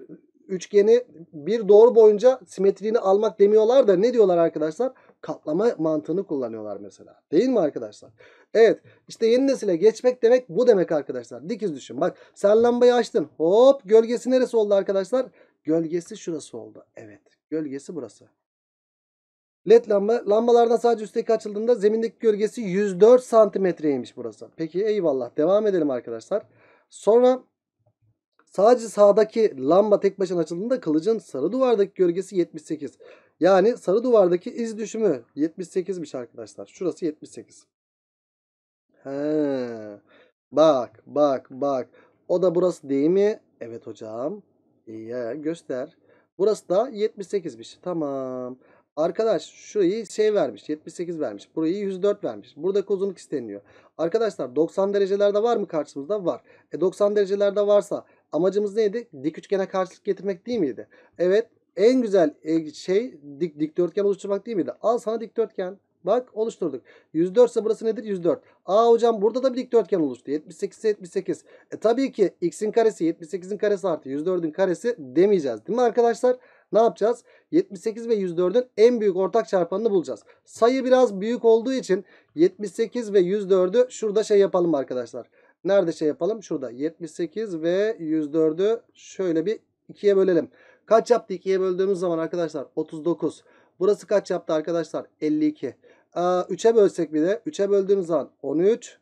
üçgeni bir doğru boyunca simetriğini almak demiyorlar da ne diyorlar arkadaşlar? katlama mantığını kullanıyorlar mesela. Değil mi arkadaşlar? Evet işte yeni nesile geçmek demek bu demek arkadaşlar. Dikiz düşün. Bak sen lambayı açtın. Hop gölgesi neresi oldu arkadaşlar? Gölgesi şurası oldu. Evet gölgesi burası. LED lamba lambalardan sadece üstteki açıldığında zemindeki gölgesi 104 santimetreymiş burası. Peki eyvallah devam edelim arkadaşlar. Sonra Sadece sağdaki lamba tek başına açıldığında kılıcın sarı duvardaki gölgesi 78. Yani sarı duvardaki iz düşümü 78'miş arkadaşlar. Şurası 78. He. Bak bak bak. O da burası değil mi? Evet hocam. İyi göster. Burası da 78'miş. Tamam. Arkadaş şurayı şey vermiş 78 vermiş. Burayı 104 vermiş. Burada uzunluk isteniyor. Arkadaşlar 90 derecelerde var mı karşımızda? Var. E 90 derecelerde varsa amacımız neydi? Dik üçgene karşılık getirmek değil miydi? Evet en güzel e, şey dik, dikdörtgen oluşturmak değil miydi? Al sana dikdörtgen. Bak oluşturduk. 104 ise burası nedir? 104. Aa hocam burada da bir dikdörtgen oluştu. 78 78. E tabii ki x'in karesi 78'in karesi artı 104'ün karesi demeyeceğiz. Değil mi arkadaşlar? Ne yapacağız? 78 ve 104'ün en büyük ortak çarpanını bulacağız. Sayı biraz büyük olduğu için 78 ve 104'ü şurada şey yapalım arkadaşlar. Nerede şey yapalım? Şurada 78 ve 104'ü şöyle bir 2'ye bölelim. Kaç yaptı 2'ye böldüğümüz zaman arkadaşlar? 39. Burası kaç yaptı arkadaşlar? 52. 3'e bölsek bir de 3'e böldüğümüz zaman 13.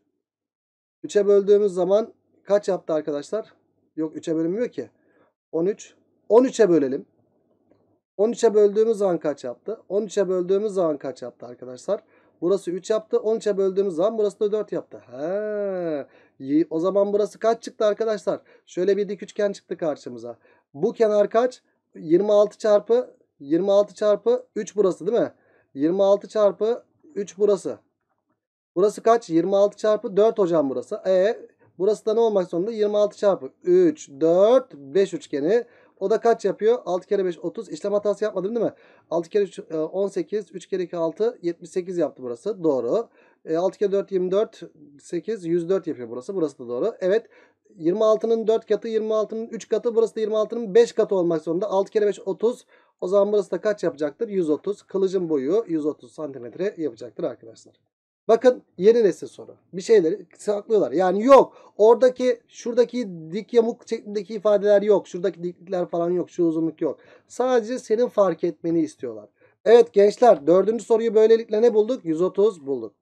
3'e böldüğümüz zaman kaç yaptı arkadaşlar? Yok 3'e bölünmüyor ki. 13. 13'e bölelim. 13'e böldüğümüz zaman kaç yaptı? 13'e böldüğümüz zaman kaç yaptı arkadaşlar? Burası 3 yaptı. 13'e böldüğümüz zaman burası da 4 yaptı. He. O zaman burası kaç çıktı arkadaşlar? Şöyle bir dik üçgen çıktı karşımıza. Bu kenar kaç? 26 çarpı 26 çarpı 3 burası değil mi? 26 çarpı 3 burası. Burası kaç? 26 çarpı 4 hocam burası. E burası da ne olmak zorunda? 26 çarpı 3, 4, 5 üçgeni. O da kaç yapıyor? 6 kere 5 30. İşlem hatası yapmadım değil mi? 6 kere 3 18, 3 kere 2 6, 78 yaptı burası. Doğru. E, 6 kere 4 24 8 104 yapıyor burası. Burası da doğru. Evet 26'nın 4 katı 26'nın 3 katı burası da 26'nın 5 katı olmak zorunda. 6 kere 5 30. O zaman burası da kaç yapacaktır? 130. Kılıcın boyu 130 santimetre yapacaktır arkadaşlar. Bakın yeni nesil soru. Bir şeyleri saklıyorlar. Yani yok. Oradaki şuradaki dik yamuk şeklindeki ifadeler yok. Şuradaki diklikler falan yok. Şu uzunluk yok. Sadece senin fark etmeni istiyorlar. Evet gençler dördüncü soruyu böylelikle ne bulduk? 130 bulduk.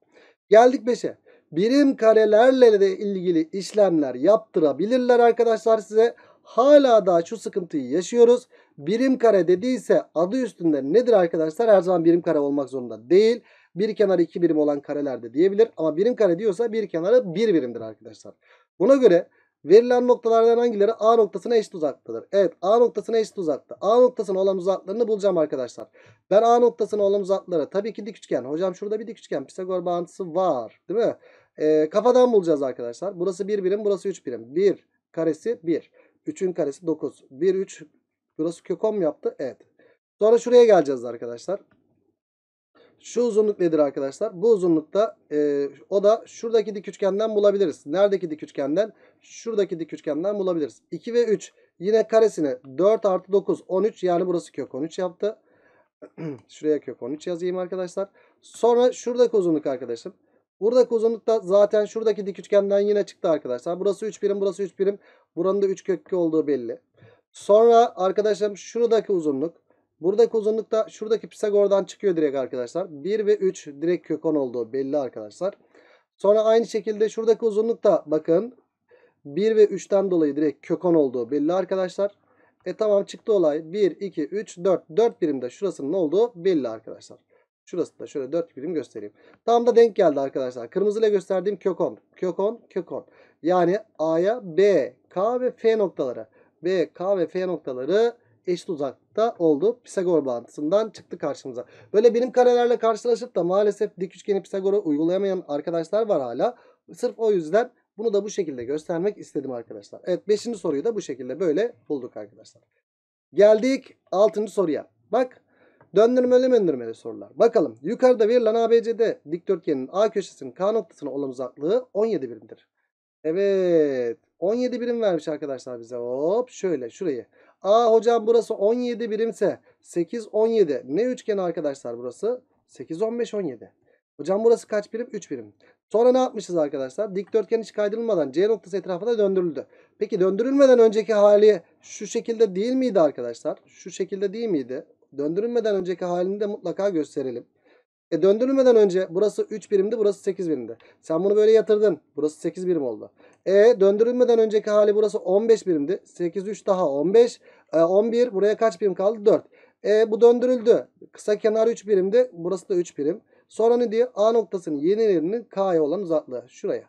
Geldik 5'e. Birim karelerle de ilgili işlemler yaptırabilirler arkadaşlar size. Hala daha şu sıkıntıyı yaşıyoruz. Birim kare dediyse adı üstünde nedir arkadaşlar? Her zaman birim kare olmak zorunda değil. Bir kenarı iki birim olan kareler de diyebilir. Ama birim kare diyorsa bir kenarı bir birimdir arkadaşlar. Buna göre Verilen noktalardan hangileri A noktasına eşit uzaktadır? Evet A noktasına eşit uzakta. A noktasına olan uzaklarını bulacağım arkadaşlar. Ben A noktasına olan uzakları tabii ki dik üçgen. Hocam şurada bir dik üçgen Pisagor bağıntısı var değil mi? Ee, kafadan bulacağız arkadaşlar. Burası 1 bir birim burası 3 birim. 1 karesi 1. 3'ün karesi 9. 1 3 burası kök 10 yaptı? Evet. Sonra şuraya geleceğiz arkadaşlar. Şu uzunluk nedir arkadaşlar? Bu uzunlukta e, o da şuradaki dik üçgenden bulabiliriz. Neredeki dik üçgenden? şuradaki dik üçgenden bulabiliriz. 2 ve 3 yine karesine 4 artı 9 13 yani burası kök 13 yaptı. Şuraya kök 13 yazayım arkadaşlar. Sonra şuradaki uzunluk arkadaşım. Buradaki uzunluk da zaten şuradaki dik üçgenden yine çıktı arkadaşlar. Burası 3 birim burası 3 birim. Buranın da 3 kökü olduğu belli. Sonra arkadaşlarım şuradaki uzunluk. Buradaki uzunluk da şuradaki Pisagor'dan çıkıyor direkt arkadaşlar. 1 ve 3 direkt kök 10 olduğu belli arkadaşlar. Sonra aynı şekilde şuradaki uzunluk da bakın 1 ve 3'ten dolayı direkt kök 10 olduğu belli arkadaşlar. E tamam çıktı olay. 1, 2, 3, 4. 4 birimde şurasının olduğu belli arkadaşlar. Şurası da şöyle 4 birim göstereyim. Tam da denk geldi arkadaşlar. Kırmızıyla gösterdiğim kök 10. Kök 10, kök 10. Yani A'ya B, K ve F noktaları. B, K ve F noktaları eşit uzakta oldu. Pisagor bağıntısından çıktı karşımıza. Böyle benim karelerle karşılaşıp da maalesef dik üçgeni Pisagor'a uygulayamayan arkadaşlar var hala. Sırf o yüzden bunu da bu şekilde göstermek istedim arkadaşlar. Evet 5. soruyu da bu şekilde böyle bulduk arkadaşlar. Geldik 6. soruya. Bak döndürmeli döndürmeli sorular. Bakalım yukarıda verilen ABCD dikdörtgenin A köşesinin K noktasına olan uzaklığı 17 birimdir. Evet 17 birim vermiş arkadaşlar bize. Hop şöyle şurayı. A hocam burası 17 birimse 8 17. Ne üçgen arkadaşlar burası? 8 15 17. Hocam burası kaç birim? 3 birim. Sonra ne yapmışız arkadaşlar? Dikdörtgen hiç kaydırılmadan C noktası etrafında döndürüldü. Peki döndürülmeden önceki hali şu şekilde değil miydi arkadaşlar? Şu şekilde değil miydi? Döndürülmeden önceki halini de mutlaka gösterelim. E döndürülmeden önce burası 3 birimdi burası 8 birimdi. Sen bunu böyle yatırdın. Burası 8 birim oldu. E döndürülmeden önceki hali burası 15 birimdi. 8 3 daha 15. E, 11 buraya kaç birim kaldı? 4. E bu döndürüldü. Kısa kenar 3 birimdi. Burası da 3 birim. Sonra ne diyor? A noktasının yenilerinin K'ya olan uzaklığı. Şuraya.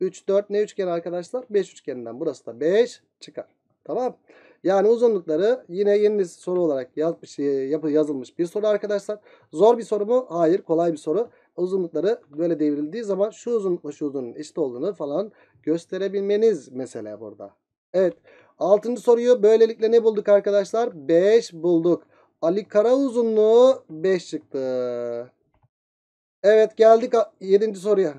3, 4 ne üçgen arkadaşlar? 5 üçgeninden. Burası da 5 çıkar. Tamam. Yani uzunlukları yine yeni soru olarak yazmış, e, yapı yazılmış bir soru arkadaşlar. Zor bir soru mu? Hayır. Kolay bir soru. Uzunlukları böyle devrildiği zaman şu uzunlukla şu uzunluğun eşit olduğunu falan gösterebilmeniz mesele burada. Evet. Altıncı soruyu böylelikle ne bulduk arkadaşlar? 5 bulduk. Ali Kara uzunluğu 5 çıktı. Evet geldik 7. soruya.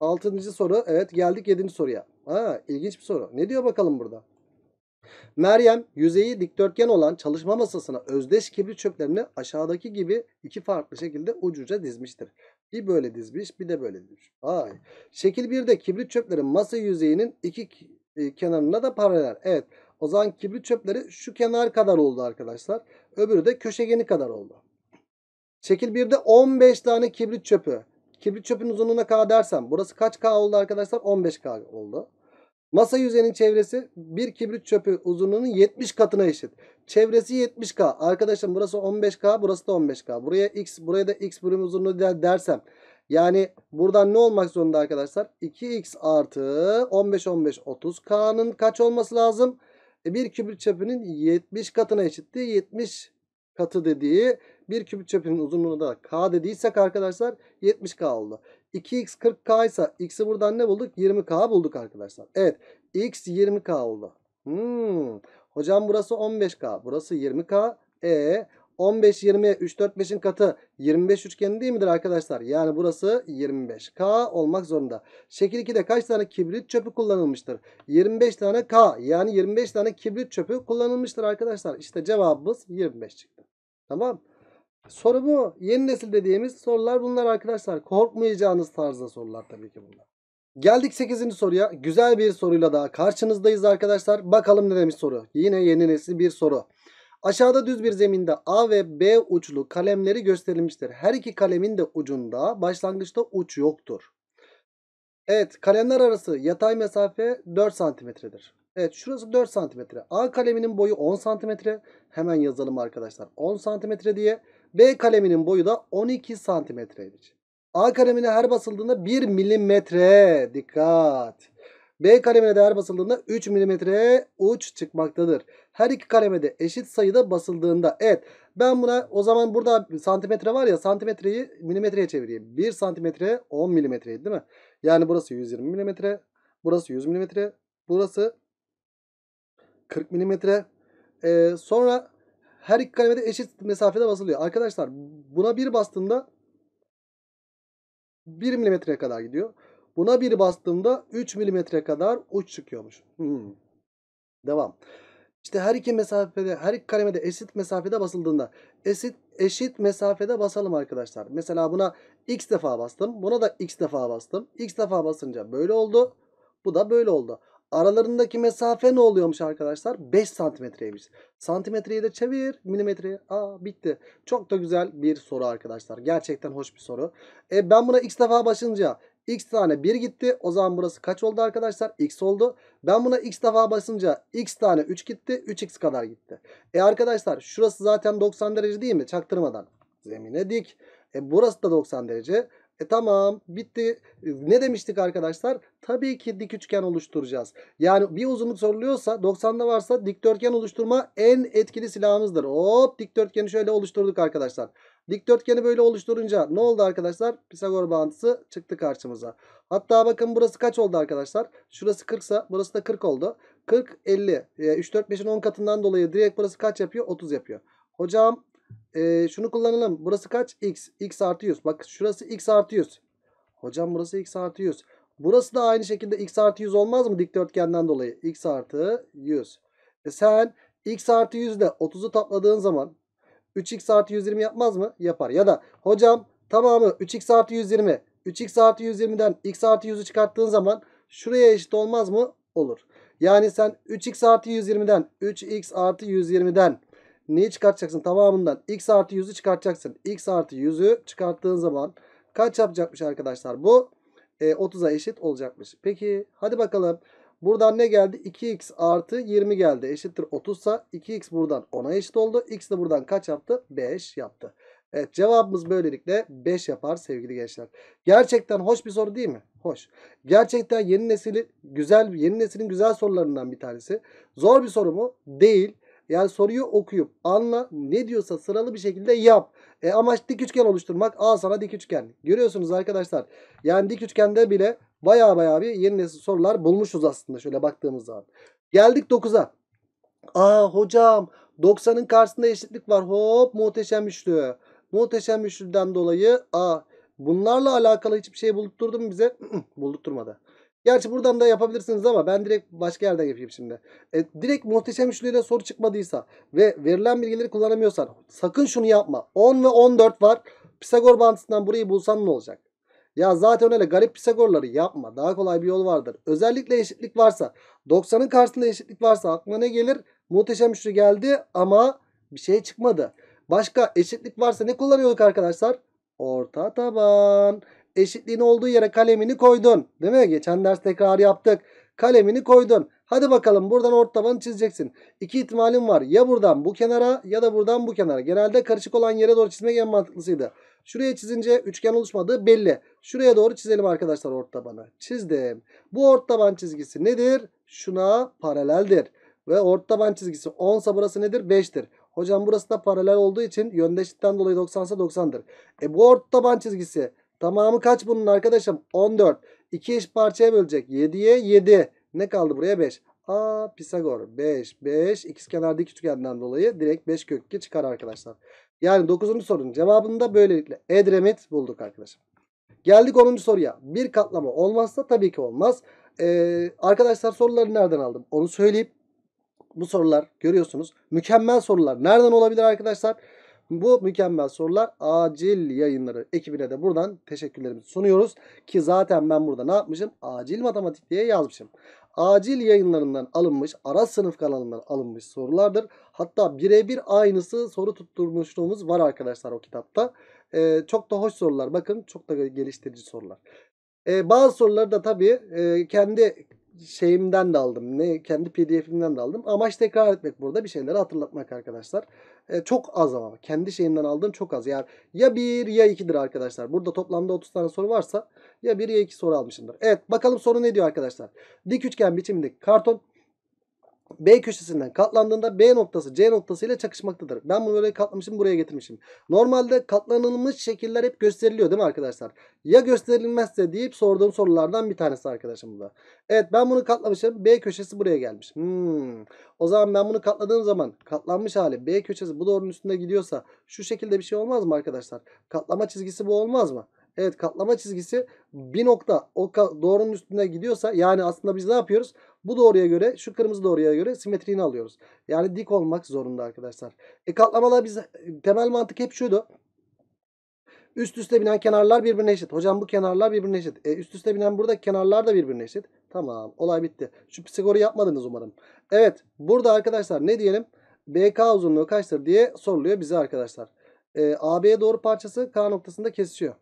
6. soru. Evet geldik 7. soruya. Ha, ilginç bir soru. Ne diyor bakalım burada? Meryem yüzeyi dikdörtgen olan çalışma masasına özdeş kibrit çöplerini aşağıdaki gibi iki farklı şekilde ucuca dizmiştir. Bir böyle dizmiş bir de böyle dizmiş. Ay. Şekil 1'de kibrit çöplerin masa yüzeyinin iki e, kenarına da paralel. Evet o zaman kibrit çöpleri şu kenar kadar oldu arkadaşlar. Öbürü de köşegeni kadar oldu. Şekil 1'de 15 tane kibrit çöpü. Kibrit çöpün uzunluğuna K dersem. Burası kaç K oldu arkadaşlar? 15 K oldu. Masa yüzeyinin çevresi bir kibrit çöpü uzunluğunun 70 katına eşit. Çevresi 70K. Arkadaşım burası 15K burası da 15K. Buraya x buraya da x birim uzunluğu dersem. Yani buradan ne olmak zorunda arkadaşlar? 2x artı 15 15 30K'nın kaç olması lazım? E, bir kibrit çöpünün 70 katına eşitti. 70 katı dediği bir kübit çapının uzunluğuna da k dediysek arkadaşlar 70k oldu. 2x 40k ise x'i buradan ne bulduk? 20k bulduk arkadaşlar. Evet x 20k oldu. Hmm. Hocam burası 15k burası 20k. E 15 20 3 4 5'in katı 25 üçgeni değil midir arkadaşlar? Yani burası 25K olmak zorunda. Şekil 2'de kaç tane kibrit çöpü kullanılmıştır? 25 tane K yani 25 tane kibrit çöpü kullanılmıştır arkadaşlar. İşte cevabımız 25 çıktı. Tamam. Soru bu. Yeni nesil dediğimiz sorular bunlar arkadaşlar. Korkmayacağınız tarzda sorular tabii ki bunlar. Geldik 8. soruya. Güzel bir soruyla daha karşınızdayız arkadaşlar. Bakalım ne demiş soru. Yine yeni nesil bir soru. Aşağıda düz bir zeminde A ve B uçlu kalemleri gösterilmiştir. Her iki kalemin de ucunda başlangıçta uç yoktur. Evet kalemler arası yatay mesafe 4 santimetredir. Evet şurası 4 santimetre. A kaleminin boyu 10 santimetre. Hemen yazalım arkadaşlar 10 santimetre diye. B kaleminin boyu da 12 santimetreymiş. A kalemine her basıldığında 1 milimetre. Dikkat. B kalemine de her basıldığında 3 milimetre uç çıkmaktadır. Her iki kaleme de eşit sayıda basıldığında. Evet ben buna o zaman burada santimetre var ya santimetreyi milimetreye çevireyim. 1 santimetre 10 milimetreydi değil mi? Yani burası 120 milimetre. Burası 100 milimetre. Burası 40 milimetre. Ee, sonra her iki kaleme eşit mesafede basılıyor. Arkadaşlar buna bir bastığımda 1 milimetreye kadar gidiyor. Buna bir bastığımda 3 milimetreye kadar uç çıkıyormuş. Hmm. Devam. İşte her iki mesafede, her iki kalemede eşit mesafede basıldığında eşit eşit mesafede basalım arkadaşlar. Mesela buna x defa bastım. Buna da x defa bastım. x defa basınca böyle oldu. Bu da böyle oldu aralarındaki mesafe ne oluyormuş arkadaşlar? 5 santimetreymiş. Santimetreyi de çevir milimetreye. Aa bitti. Çok da güzel bir soru arkadaşlar. Gerçekten hoş bir soru. E, ben buna x defa basınca x tane 1 gitti. O zaman burası kaç oldu arkadaşlar? x oldu. Ben buna x defa basınca x tane 3 gitti. 3x kadar gitti. E arkadaşlar şurası zaten 90 derece değil mi? Çaktırmadan. Zemine dik. E burası da 90 derece. E tamam bitti. Ne demiştik arkadaşlar? Tabii ki dik üçgen oluşturacağız. Yani bir uzunluk soruluyorsa 90'da varsa dikdörtgen oluşturma en etkili silahımızdır. Hop dikdörtgeni şöyle oluşturduk arkadaşlar. Dikdörtgeni böyle oluşturunca ne oldu arkadaşlar? Pisagor bağıntısı çıktı karşımıza. Hatta bakın burası kaç oldu arkadaşlar? Şurası 40 sa burası da 40 oldu. 40, 50. 3, 4, 5'in 10 katından dolayı direkt burası kaç yapıyor? 30 yapıyor. Hocam e, şunu kullanalım. Burası kaç? X. X artı 100. Bak şurası X artı 100. Hocam burası X artı 100. Burası da aynı şekilde X artı 100 olmaz mı dikdörtgenden dolayı? X artı 100. E sen X artı 100 ile 30'u topladığın zaman 3X artı 120 yapmaz mı? Yapar. Ya da hocam tamamı 3X artı 120. 3X artı 120'den X artı 100'ü çıkarttığın zaman şuraya eşit olmaz mı? Olur. Yani sen 3X artı 120'den 3X artı 120'den Neyi çıkartacaksın? Tamamından x artı 100'ü çıkartacaksın. x artı 100'ü çıkarttığın zaman kaç yapacakmış arkadaşlar? Bu e, 30'a eşit olacakmış. Peki hadi bakalım. Buradan ne geldi? 2x artı 20 geldi. Eşittir 30 sa 2x buradan 10'a eşit oldu. x de buradan kaç yaptı? 5 yaptı. Evet cevabımız böylelikle 5 yapar sevgili gençler. Gerçekten hoş bir soru değil mi? Hoş. Gerçekten yeni nesilin güzel yeni neslin güzel sorularından bir tanesi. Zor bir soru mu? Değil. Yani soruyu okuyup anla ne diyorsa sıralı bir şekilde yap. E amaç dik üçgen oluşturmak. Al sana dik üçgen. Görüyorsunuz arkadaşlar. Yani dik üçgende bile baya baya bir yeni nesil sorular bulmuşuz aslında şöyle baktığımız zaman. Geldik 9'a. Aa hocam 90'ın karşısında eşitlik var. Hop muhteşem üçlü. Muhteşem üçlüden dolayı A. Bunlarla alakalı hiçbir şey buldurdu mu bize? buldurmadı. Gerçi buradan da yapabilirsiniz ama ben direkt başka yerden yapayım şimdi. E, direkt muhteşem üçlüyle soru çıkmadıysa ve verilen bilgileri kullanamıyorsan sakın şunu yapma. 10 ve 14 var. Pisagor bağıntısından burayı bulsan ne olacak? Ya zaten öyle garip Pisagorları yapma. Daha kolay bir yol vardır. Özellikle eşitlik varsa 90'ın karşısında eşitlik varsa aklına ne gelir? Muhteşem üçlü geldi ama bir şey çıkmadı. Başka eşitlik varsa ne kullanıyorduk arkadaşlar? Orta taban eşitliğin olduğu yere kalemini koydun. Değil mi? Geçen ders tekrar yaptık. Kalemini koydun. Hadi bakalım buradan ort tabanı çizeceksin. İki ihtimalim var. Ya buradan bu kenara ya da buradan bu kenara. Genelde karışık olan yere doğru çizmek en mantıklısıydı. Şuraya çizince üçgen oluşmadığı belli. Şuraya doğru çizelim arkadaşlar ort tabanı. Çizdim. Bu ort taban çizgisi nedir? Şuna paraleldir. Ve ort taban çizgisi 10 sa burası nedir? 5'tir. Hocam burası da paralel olduğu için yöndeşlikten dolayı 90 ise 90'dır. E bu ort taban çizgisi Tamamı kaç bunun arkadaşım? 14. 2 eş parçaya bölecek. 7'ye 7. Ne kaldı buraya? 5. A Pisagor 5 5 ikizkenar dik üçgenden dolayı direkt 5 kök 2 çıkar arkadaşlar. Yani 9. sorunun cevabını da böylelikle Edremit bulduk arkadaşım. Geldik 10. soruya. Bir katlama olmazsa tabii ki olmaz. Ee, arkadaşlar soruları nereden aldım? Onu söyleyip bu sorular görüyorsunuz. Mükemmel sorular nereden olabilir arkadaşlar? Arkadaşlar bu mükemmel sorular acil yayınları ekibine de buradan teşekkürlerimizi sunuyoruz. Ki zaten ben burada ne yapmışım? Acil matematik diye yazmışım. Acil yayınlarından alınmış, ara sınıf kanalından alınmış sorulardır. Hatta birebir aynısı soru tutturmuşluğumuz var arkadaşlar o kitapta. Ee, çok da hoş sorular bakın çok da geliştirici sorular. Ee, bazı soruları da tabii e, kendi şeyimden de aldım. Ne kendi PDF'imden de aldım. Amaç tekrar etmek burada bir şeyleri hatırlatmak arkadaşlar. E, çok az ama kendi şeyimden aldığım çok az. Yani ya 1 ya 2'dir arkadaşlar. Burada toplamda 30 tane soru varsa ya 1 ya 2 soru almışımdır. Evet bakalım soru ne diyor arkadaşlar? Dik üçgen biçimindeki karton B köşesinden katlandığında B noktası C noktası ile çakışmaktadır. Ben bunu böyle katlamışım buraya getirmişim. Normalde katlanılmış şekiller hep gösteriliyor değil mi arkadaşlar? Ya gösterilmezse deyip sorduğum sorulardan bir tanesi arkadaşım bu da. Evet ben bunu katlamışım. B köşesi buraya gelmiş. Hmm. O zaman ben bunu katladığım zaman katlanmış hali B köşesi bu doğrunun üstünde gidiyorsa şu şekilde bir şey olmaz mı arkadaşlar? Katlama çizgisi bu olmaz mı? Evet katlama çizgisi bir nokta o doğrunun üstünde gidiyorsa yani aslında biz ne yapıyoruz? Bu doğruya göre şu kırmızı doğruya göre simetriğini alıyoruz. Yani dik olmak zorunda arkadaşlar. E katlamalar biz e, temel mantık hep şuydu. Üst üste binen kenarlar birbirine eşit. Hocam bu kenarlar birbirine eşit. E, üst üste binen burada kenarlar da birbirine eşit. Tamam olay bitti. Şu Pisagor'u yapmadınız umarım. Evet burada arkadaşlar ne diyelim? BK uzunluğu kaçtır diye soruluyor bize arkadaşlar. E, AB'ye doğru parçası K noktasında kesişiyor.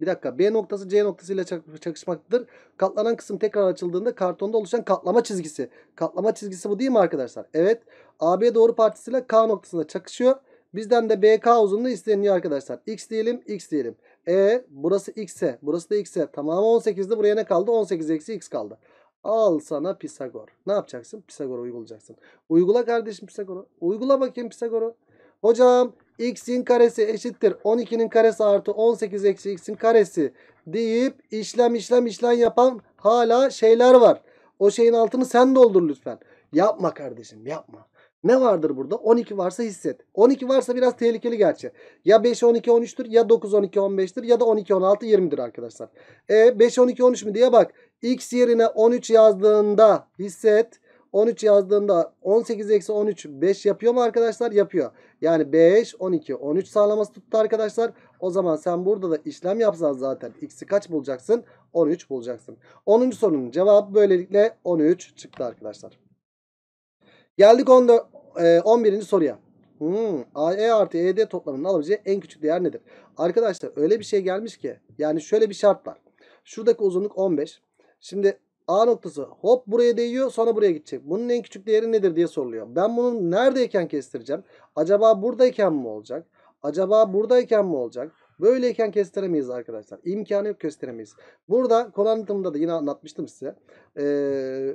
Bir dakika B noktası C noktasıyla çakışmaktadır. Katlanan kısım tekrar açıldığında kartonda oluşan katlama çizgisi. Katlama çizgisi bu değil mi arkadaşlar? Evet. AB doğru partisiyle K noktasında çakışıyor. Bizden de BK uzunluğu isteniyor arkadaşlar. X diyelim X diyelim. E burası X'e burası da X'e tamamı 18'de buraya ne kaldı? 18 eksi X kaldı. Al sana Pisagor. Ne yapacaksın? Pisagor'u uygulayacaksın. Uygula kardeşim Pisagor'u. Uygula bakayım Pisagor'u. Hocam x'in karesi eşittir 12'nin karesi artı 18 eksi x'in karesi deyip işlem işlem işlem yapan hala şeyler var. O şeyin altını sen doldur lütfen. Yapma kardeşim yapma. Ne vardır burada? 12 varsa hisset. 12 varsa biraz tehlikeli gerçi. Ya 5 12 13'tür ya 9 12 15'tir ya da 12 16 20'dir arkadaşlar. E 5 12 13 mü diye bak. X yerine 13 yazdığında hisset 13 yazdığımda 18 eksi 13 5 yapıyor mu arkadaşlar? Yapıyor. Yani 5, 12, 13 sağlaması tuttu arkadaşlar. O zaman sen burada da işlem yapsan zaten x'i kaç bulacaksın? 13 bulacaksın. 10. sorunun cevabı böylelikle 13 çıktı arkadaşlar. Geldik 14, 11. E, soruya. Hmm, AE artı ED toplamının alabileceği en küçük değer nedir? Arkadaşlar öyle bir şey gelmiş ki yani şöyle bir şart var. Şuradaki uzunluk 15. Şimdi A noktası hop buraya değiyor sonra buraya gidecek. Bunun en küçük değeri nedir diye soruluyor. Ben bunu neredeyken kestireceğim? Acaba buradayken mi olacak? Acaba buradayken mi olacak? Böyleyken kestiremeyiz arkadaşlar. İmkanı yok kestiremeyiz. Burada konu anlatımında da yine anlatmıştım size. Ee,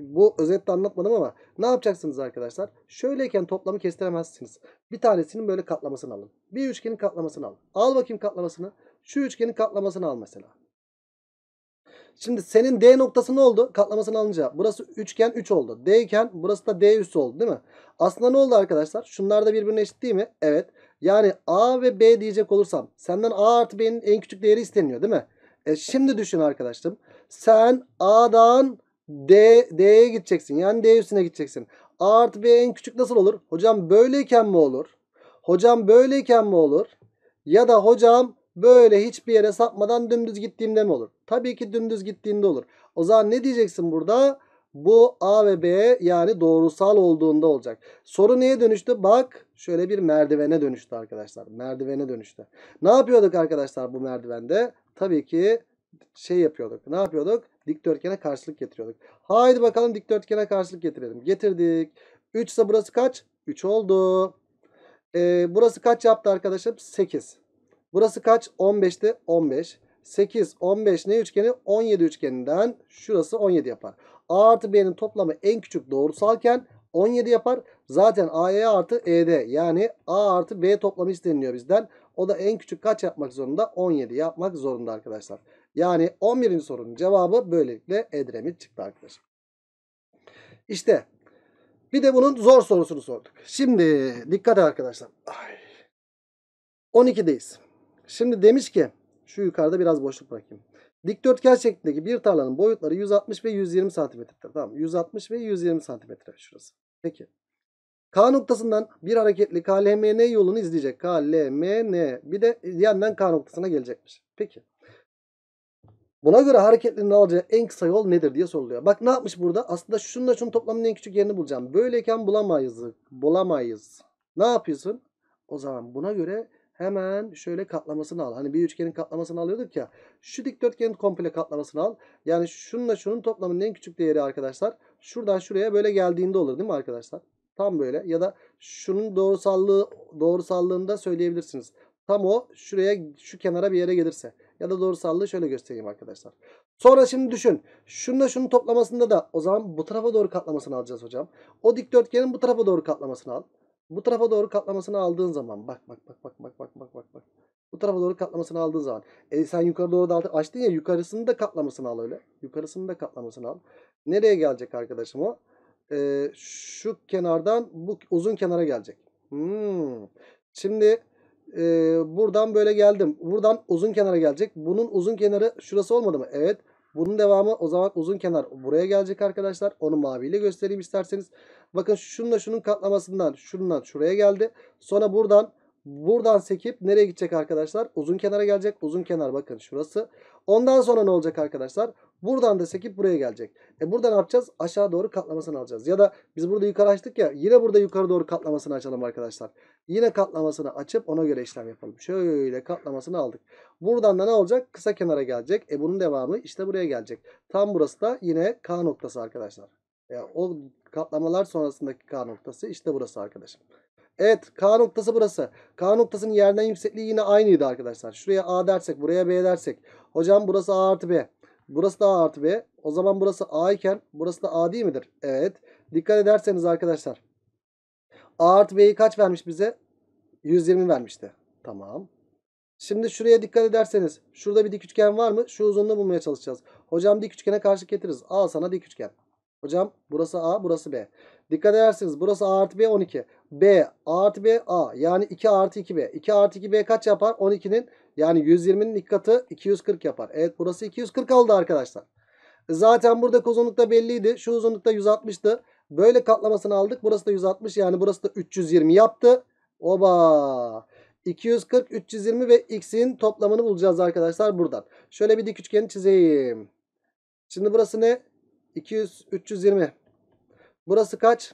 bu özetle anlatmadım ama ne yapacaksınız arkadaşlar? Şöyleyken toplamı kestiremezsiniz. Bir tanesinin böyle katlamasını alın. Bir üçgenin katlamasını alın. Al bakayım katlamasını. Şu üçgenin katlamasını al mesela. Şimdi senin D noktası ne oldu? Katlamasını alınca. Burası üçgen 3 üç oldu. D iken burası da D üssü oldu değil mi? Aslında ne oldu arkadaşlar? Şunlar da birbirine eşit değil mi? Evet. Yani A ve B diyecek olursam senden A artı B'nin en küçük değeri isteniyor değil mi? E şimdi düşün arkadaşım. Sen A'dan D, D'ye gideceksin. Yani D üstüne gideceksin. A artı B en küçük nasıl olur? Hocam böyleyken mi olur? Hocam böyleyken mi olur? Ya da hocam Böyle hiçbir yere sapmadan dümdüz gittiğimde mi olur? Tabii ki dümdüz gittiğinde olur. O zaman ne diyeceksin burada? Bu A ve B yani doğrusal olduğunda olacak. Soru neye dönüştü? Bak şöyle bir merdivene dönüştü arkadaşlar. Merdivene dönüştü. Ne yapıyorduk arkadaşlar bu merdivende? Tabii ki şey yapıyorduk. Ne yapıyorduk? Dikdörtgene karşılık getiriyorduk. Haydi bakalım dikdörtgene karşılık getirelim. Getirdik. 3 ise burası kaç? 3 oldu. Ee, burası kaç yaptı arkadaşım? 8. Burası kaç? 15'te 15. 8, 15 ne üçgeni? 17 üçgeninden şurası 17 yapar. A artı B'nin toplamı en küçük doğrusalken 17 yapar. Zaten AE artı ED yani A artı B toplamı isteniliyor bizden. O da en küçük kaç yapmak zorunda? 17 yapmak zorunda arkadaşlar. Yani 11. sorunun cevabı böylelikle Edremit çıktı arkadaşlar. İşte bir de bunun zor sorusunu sorduk. Şimdi dikkat arkadaşlar. 12'deyiz. Şimdi demiş ki şu yukarıda biraz boşluk bırakayım. Dikdörtgen şeklindeki bir tarlanın boyutları 160 ve 120 santimetredir. Tamam 160 ve 120 santimetre şurası. Peki. K noktasından bir hareketli KLMN yolunu izleyecek. KLMN bir de yandan K noktasına gelecekmiş. Peki. Buna göre hareketlinin alacağı en kısa yol nedir diye soruluyor. Bak ne yapmış burada? Aslında şununla şunun toplamının en küçük yerini bulacağım. Böyleyken bulamayız. Bulamayız. Ne yapıyorsun? O zaman buna göre Hemen şöyle katlamasını al. Hani bir üçgenin katlamasını alıyorduk ya. Şu dikdörtgenin komple katlamasını al. Yani şununla şunun toplamının en küçük değeri arkadaşlar. Şuradan şuraya böyle geldiğinde olur değil mi arkadaşlar? Tam böyle ya da şunun doğrusallığı doğrusallığını da söyleyebilirsiniz. Tam o şuraya şu kenara bir yere gelirse. Ya da doğrusallığı şöyle göstereyim arkadaşlar. Sonra şimdi düşün. Şununla şunun toplamasında da o zaman bu tarafa doğru katlamasını alacağız hocam. O dikdörtgenin bu tarafa doğru katlamasını al. Bu tarafa doğru katlamasını aldığın zaman bak bak bak bak bak bak bak bak bak. Bu tarafa doğru katlamasını aldığın zaman. E sen yukarı doğru da açtın ya yukarısını da katlamasını al öyle. Yukarısını da katlamasını al. Nereye gelecek arkadaşım o? E, şu kenardan bu uzun kenara gelecek. Hmm. Şimdi e, buradan böyle geldim. Buradan uzun kenara gelecek. Bunun uzun kenarı şurası olmadı mı? Evet. Bunun devamı o zaman uzun kenar buraya gelecek arkadaşlar. Onu maviyle göstereyim isterseniz. Bakın şununla şunun katlamasından şundan şuraya geldi. Sonra buradan Buradan sekip nereye gidecek arkadaşlar? Uzun kenara gelecek. Uzun kenar bakın şurası. Ondan sonra ne olacak arkadaşlar? Buradan da sekip buraya gelecek. E burada ne yapacağız? Aşağı doğru katlamasını alacağız. Ya da biz burada yukarı açtık ya. Yine burada yukarı doğru katlamasını açalım arkadaşlar. Yine katlamasını açıp ona göre işlem yapalım. Şöyle katlamasını aldık. Buradan da ne olacak? Kısa kenara gelecek. E bunun devamı işte buraya gelecek. Tam burası da yine K noktası arkadaşlar. E, o katlamalar sonrasındaki K noktası işte burası arkadaşlar. Evet K noktası burası. K noktasının yerden yüksekliği yine aynıydı arkadaşlar. Şuraya A dersek buraya B dersek. Hocam burası A artı B. Burası da A artı B. O zaman burası A iken burası da A değil midir? Evet. Dikkat ederseniz arkadaşlar. A artı B'yi kaç vermiş bize? 120 vermişti. Tamam. Şimdi şuraya dikkat ederseniz. Şurada bir dik üçgen var mı? Şu uzunluğu bulmaya çalışacağız. Hocam dik üçgene karşı getiririz. A sana dik üçgen. Hocam burası A burası B. Dikkat ederseniz burası A artı B 12. B A artı B A yani 2 artı 2B. 2 artı 2B kaç yapar? 12'nin yani 120'nin ilk katı 240 yapar. Evet burası 240 oldu arkadaşlar. Zaten buradaki uzunluk da belliydi. Şu uzunlukta 160'tı. Böyle katlamasını aldık. Burası da 160 yani burası da 320 yaptı. Oba. 240, 320 ve x'in toplamını bulacağız arkadaşlar buradan. Şöyle bir dik üçgeni çizeyim. Şimdi burası ne? 200, 320. Burası kaç?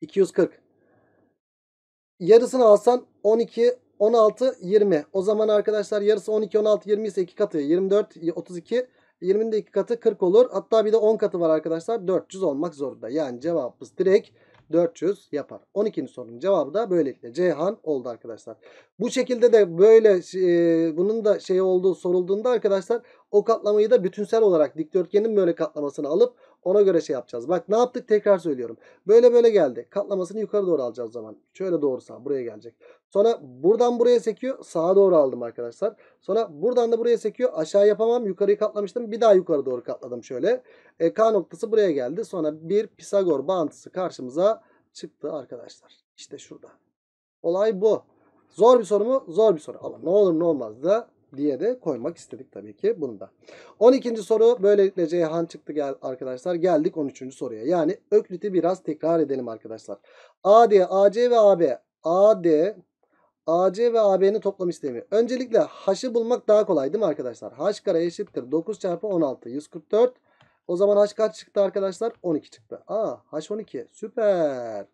240. Yarısını alsan 12, 16, 20. O zaman arkadaşlar yarısı 12, 16, 20 ise 2 katı 24, 32. 20'nin de 2 katı 40 olur. Hatta bir de 10 katı var arkadaşlar. 400 olmak zorunda. Yani cevabımız direkt 400 yapar. 12. sorunun cevabı da böylelikle Ceyhan oldu arkadaşlar. Bu şekilde de böyle e, bunun da şey olduğu sorulduğunda arkadaşlar o katlamayı da bütünsel olarak dikdörtgenin böyle katlamasını alıp ona göre şey yapacağız. Bak ne yaptık tekrar söylüyorum. Böyle böyle geldi. Katlamasını yukarı doğru alacağız zaman. Şöyle doğru sağ buraya gelecek. Sonra buradan buraya sekiyor. Sağa doğru aldım arkadaşlar. Sonra buradan da buraya sekiyor. Aşağı yapamam. Yukarıyı katlamıştım. Bir daha yukarı doğru katladım şöyle. E, K noktası buraya geldi. Sonra bir Pisagor bağıntısı karşımıza çıktı arkadaşlar. İşte şurada. Olay bu. Zor bir soru mu? Zor bir soru. Ama ne olur ne olmaz da diye de koymak istedik tabii ki bunu da. 12. soru böylelikle Ceyhan çıktı gel arkadaşlar. Geldik 13. soruya. Yani Öklit'i biraz tekrar edelim arkadaşlar. AD, AC ve AB. AD, AC ve AB'nin toplam istemi. Öncelikle h'ı bulmak daha kolay değil mi arkadaşlar? h kare eşittir 9 çarpı 16 144. O zaman h kaç çıktı arkadaşlar? 12 çıktı. Aa h12 süper.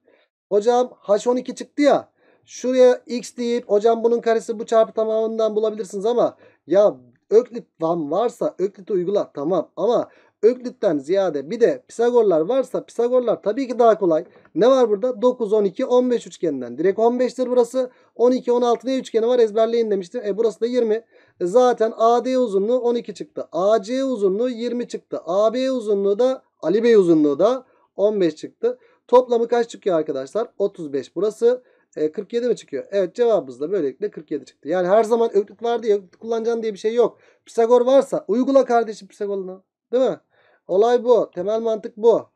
Hocam h12 çıktı ya. Şuraya x deyip hocam bunun karesi bu çarpı tamamından bulabilirsiniz ama ya Öklit van varsa Öklit'i uygula tamam ama Öklit'ten ziyade bir de Pisagorlar varsa Pisagorlar tabii ki daha kolay. Ne var burada? 9, 12, 15 üçgeninden. Direkt 15'tir burası. 12, 16 ne üçgeni var ezberleyin demiştim. E burası da 20. E zaten AD uzunluğu 12 çıktı. AC uzunluğu 20 çıktı. AB uzunluğu da Ali Bey uzunluğu da 15 çıktı. Toplamı kaç çıkıyor arkadaşlar? 35 burası. E, 47 mi çıkıyor? Evet cevabımız da böylelikle 47 çıktı. Yani her zaman öklük var diye öklük kullanacaksın diye bir şey yok. Pisagor varsa uygula kardeşim Pisagor'unu. Değil mi? Olay bu. Temel mantık bu.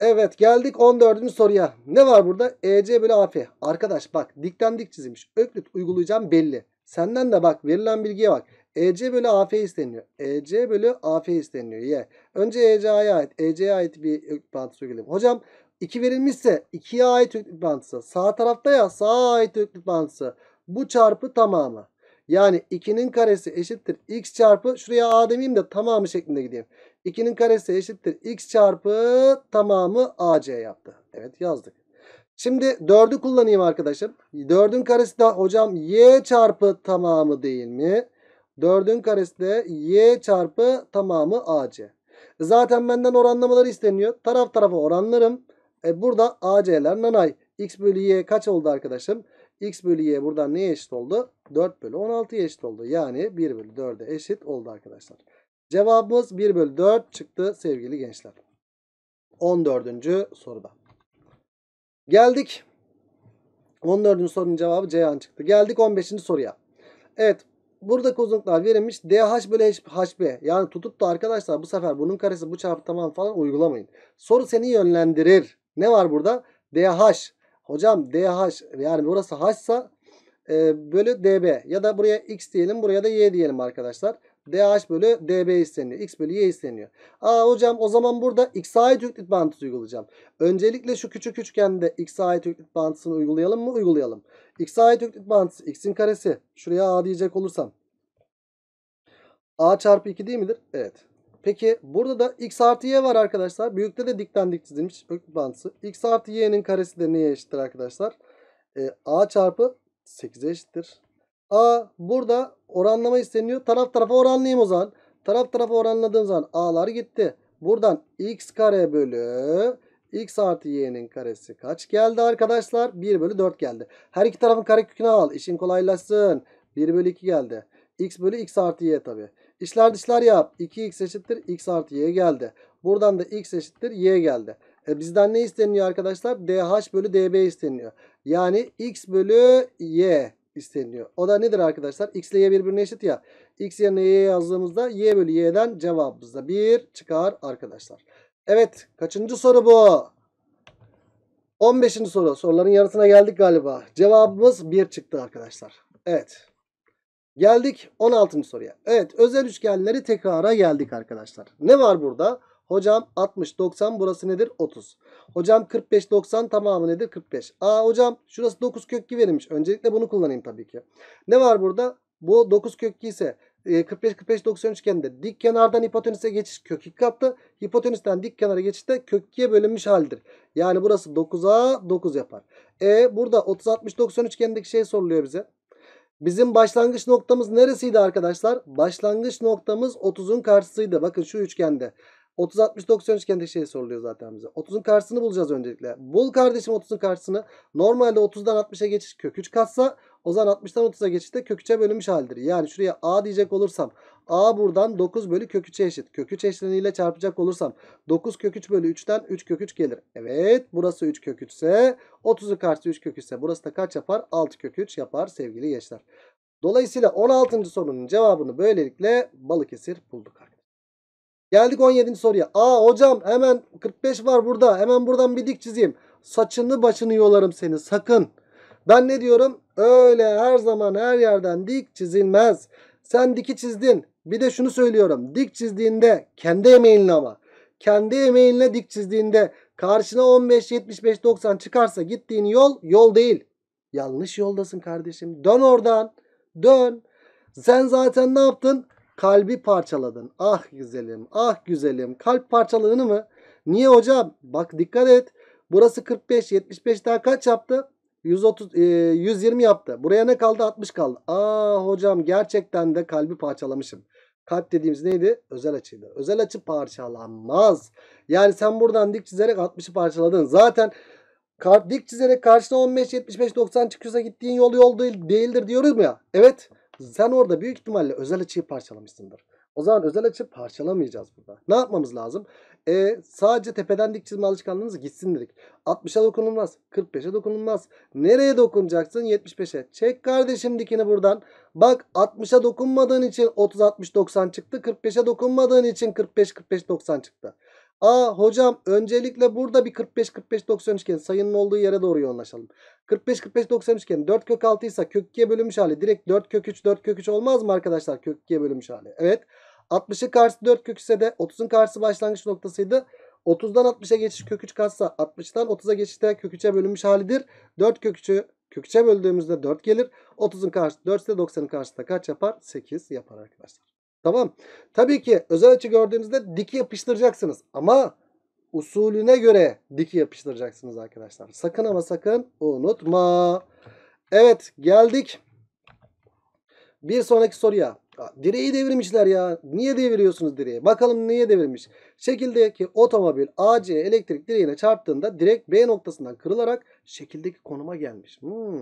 Evet geldik 14. soruya. Ne var burada? EC bölü AF. Arkadaş bak dikten dik çizilmiş. Öklüt uygulayacağım belli. Senden de bak verilen bilgiye bak. EC bölü AF isteniyor. EC bölü AF isteniyor. Y. Önce EC'ye ait. EC'ye ait bir mantısı uygulayayım. Hocam 2 verilmişse 2'ye ait öklük bağıntısı. Sağ tarafta ya sağa ait öklük bağıntısı. Bu çarpı tamamı. Yani 2'nin karesi eşittir x çarpı şuraya a demeyeyim de tamamı şeklinde gideyim. 2'nin karesi eşittir x çarpı tamamı ac yaptı. Evet yazdık. Şimdi 4'ü kullanayım arkadaşım. 4'ün karesi de hocam y çarpı tamamı değil mi? 4'ün karesi de y çarpı tamamı ac. Zaten benden oranlamaları isteniyor. Taraf tarafa oranlarım. E burada AC'ler nanay. X bölü Y kaç oldu arkadaşım? X bölü Y buradan neye eşit oldu? 4 bölü 16'ya eşit oldu. Yani 1 bölü 4'e eşit oldu arkadaşlar. Cevabımız 1 bölü 4 çıktı sevgili gençler. 14. soruda. Geldik. 14. sorunun cevabı Ceyhan çıktı. Geldik 15. soruya. Evet buradaki uzunluklar verilmiş. DH bölü HB. Yani tutup da arkadaşlar bu sefer bunun karesi bu çarpı tamam falan uygulamayın. Soru seni yönlendirir. Ne var burada? DH. Hocam DH yani burası H'sa e, bölü DB ya da buraya X diyelim buraya da Y diyelim arkadaşlar. DH bölü DB isteniyor. X bölü Y isteniyor. Aa hocam o zaman burada X'e ait yüklük bağıntısı uygulayacağım. Öncelikle şu küçük üçgende X'e ait yüklük bağıntısını uygulayalım mı? Uygulayalım. X'e ait yüklük bağıntısı X'in karesi. Şuraya A diyecek olursam. A çarpı 2 değil midir? Evet. Peki burada da x artı y var arkadaşlar. Büyükte de dikten dik çizilmiş öklit x artı y'nin karesi de neye eşittir arkadaşlar? E, a çarpı 8'e eşittir. A burada oranlama isteniyor. Taraf tarafa oranlayayım o zaman. Taraf tarafa oranladığım zaman a'lar gitti. Buradan x kare bölü x artı y'nin karesi kaç geldi arkadaşlar? 1 bölü 4 geldi. Her iki tarafın karekökünü al. İşin kolaylaşsın. 1 bölü 2 geldi. x bölü x artı y tabi. İşler dışlar yap. 2x eşittir x artı y geldi. Buradan da x eşittir y geldi. E bizden ne isteniyor arkadaşlar? dh bölü db isteniyor. Yani x bölü y isteniyor. O da nedir arkadaşlar? X ile y birbirine eşit ya. X yerine y yazdığımızda y bölü y'den cevabımız da 1 çıkar arkadaşlar. Evet kaçıncı soru bu? 15. soru. Soruların yarısına geldik galiba. Cevabımız 1 çıktı arkadaşlar. Evet. Geldik 16. soruya. Evet özel üçgenleri tekrara geldik arkadaşlar. Ne var burada? Hocam 60 90 burası nedir? 30. Hocam 45 90 tamamı nedir? 45. Aa hocam şurası 9 kök kökü verilmiş. Öncelikle bunu kullanayım tabii ki. Ne var burada? Bu 9 kökü ise 45 45 90 üçgeninde dik kenardan hipotenüse geçiş kök 2 kaptı. Hipotenüsten dik kenara geçişte kök 2'ye bölünmüş haldir. Yani burası 9'a 9 yapar. E burada 30 60 90 üçgenindeki şey soruluyor bize. Bizim başlangıç noktamız neresiydi arkadaşlar? Başlangıç noktamız 30'un karşısıydı. Bakın şu üçgende. 30 60 90 kendi şey soruluyor zaten bize. 30'un karşısını bulacağız öncelikle. Bul kardeşim 30'un karşısını. Normalde 30'dan 60'a geçiş kök 3 katsa o zaman 60'dan 30'a geçişte kök 3'e bölünmüş haldir. Yani şuraya a diyecek olursam a buradan 9 bölü kök 3'e eşit. Kök 3 eşleniğiyle çarpacak olursam 9 kök 3 bölü 3'ten 3 kök 3 gelir. Evet burası 3 kök 3 ise 30'un karşısı 3 kök 3 ise burası da kaç yapar? 6 kök 3 yapar sevgili gençler. Dolayısıyla 16. sorunun cevabını böylelikle Balıkesir bulduk arkadaşlar. Geldik 17. soruya. Aa hocam hemen 45 var burada. Hemen buradan bir dik çizeyim. Saçını başını yolarım seni sakın. Ben ne diyorum? Öyle her zaman her yerden dik çizilmez. Sen diki çizdin. Bir de şunu söylüyorum. Dik çizdiğinde kendi emeğinle ama. Kendi emeğinle dik çizdiğinde karşına 15, 75, 90 çıkarsa gittiğin yol yol değil. Yanlış yoldasın kardeşim. Dön oradan. Dön. Sen zaten ne yaptın? Kalbi parçaladın. Ah güzelim, ah güzelim. Kalp parçaladığını mı? Niye hocam? Bak dikkat et. Burası 45, 75 daha kaç yaptı? 130, e, 120 yaptı. Buraya ne kaldı? 60 kaldı. Aa ah hocam gerçekten de kalbi parçalamışım. Kalp dediğimiz neydi? Özel açıydı. Özel açı parçalanmaz. Yani sen buradan dik çizerek 60'ı parçaladın. Zaten dik çizerek karşına 15, 75, 90 çıkıyorsa gittiğin yol yol değil, değildir diyoruz mu ya? Evet. Sen orada büyük ihtimalle özel açıyı parçalamışsındır. O zaman özel açı parçalamayacağız burada. Ne yapmamız lazım? E, sadece tepeden dik çizme alışkanlığınız gitsin dedik. 60'a dokunulmaz. 45'e dokunulmaz. Nereye dokunacaksın? 75'e. Çek kardeşim dikini buradan. Bak 60'a dokunmadığın için 30-60-90 çıktı. 45'e dokunmadığın için 45-45-90 çıktı. Aa hocam öncelikle burada bir 45-45-90 üçgen sayının olduğu yere doğru yoğunlaşalım. 45-45-90 üçgen 4 kök 6 ise kök 2'ye bölünmüş hali direkt 4 kök 3 4 kök 3 olmaz mı arkadaşlar kök 2'ye bölünmüş hali? Evet 60'ın karşısı 4 kök ise de 30'un karşısı başlangıç noktasıydı. 30'dan 60'a geçiş kök 3 katsa 60'dan 30'a geçişte kök 3'e bölünmüş halidir. 4 kök 3'ü kök 3'e böldüğümüzde 4 gelir. 30'un karşısı 4 ise 90'ın da kaç yapar? 8 yapar arkadaşlar. Tamam. Tabii ki özel açı gördüğünüzde dik yapıştıracaksınız. Ama usulüne göre dik yapıştıracaksınız arkadaşlar. Sakın ama sakın unutma. Evet geldik. Bir sonraki soruya. Direği devirmişler ya. Niye deviriyorsunuz direği? Bakalım niye devirmiş. Şekildeki otomobil AC elektrik direğine çarptığında direk B noktasından kırılarak şekildeki konuma gelmiş. Hmm.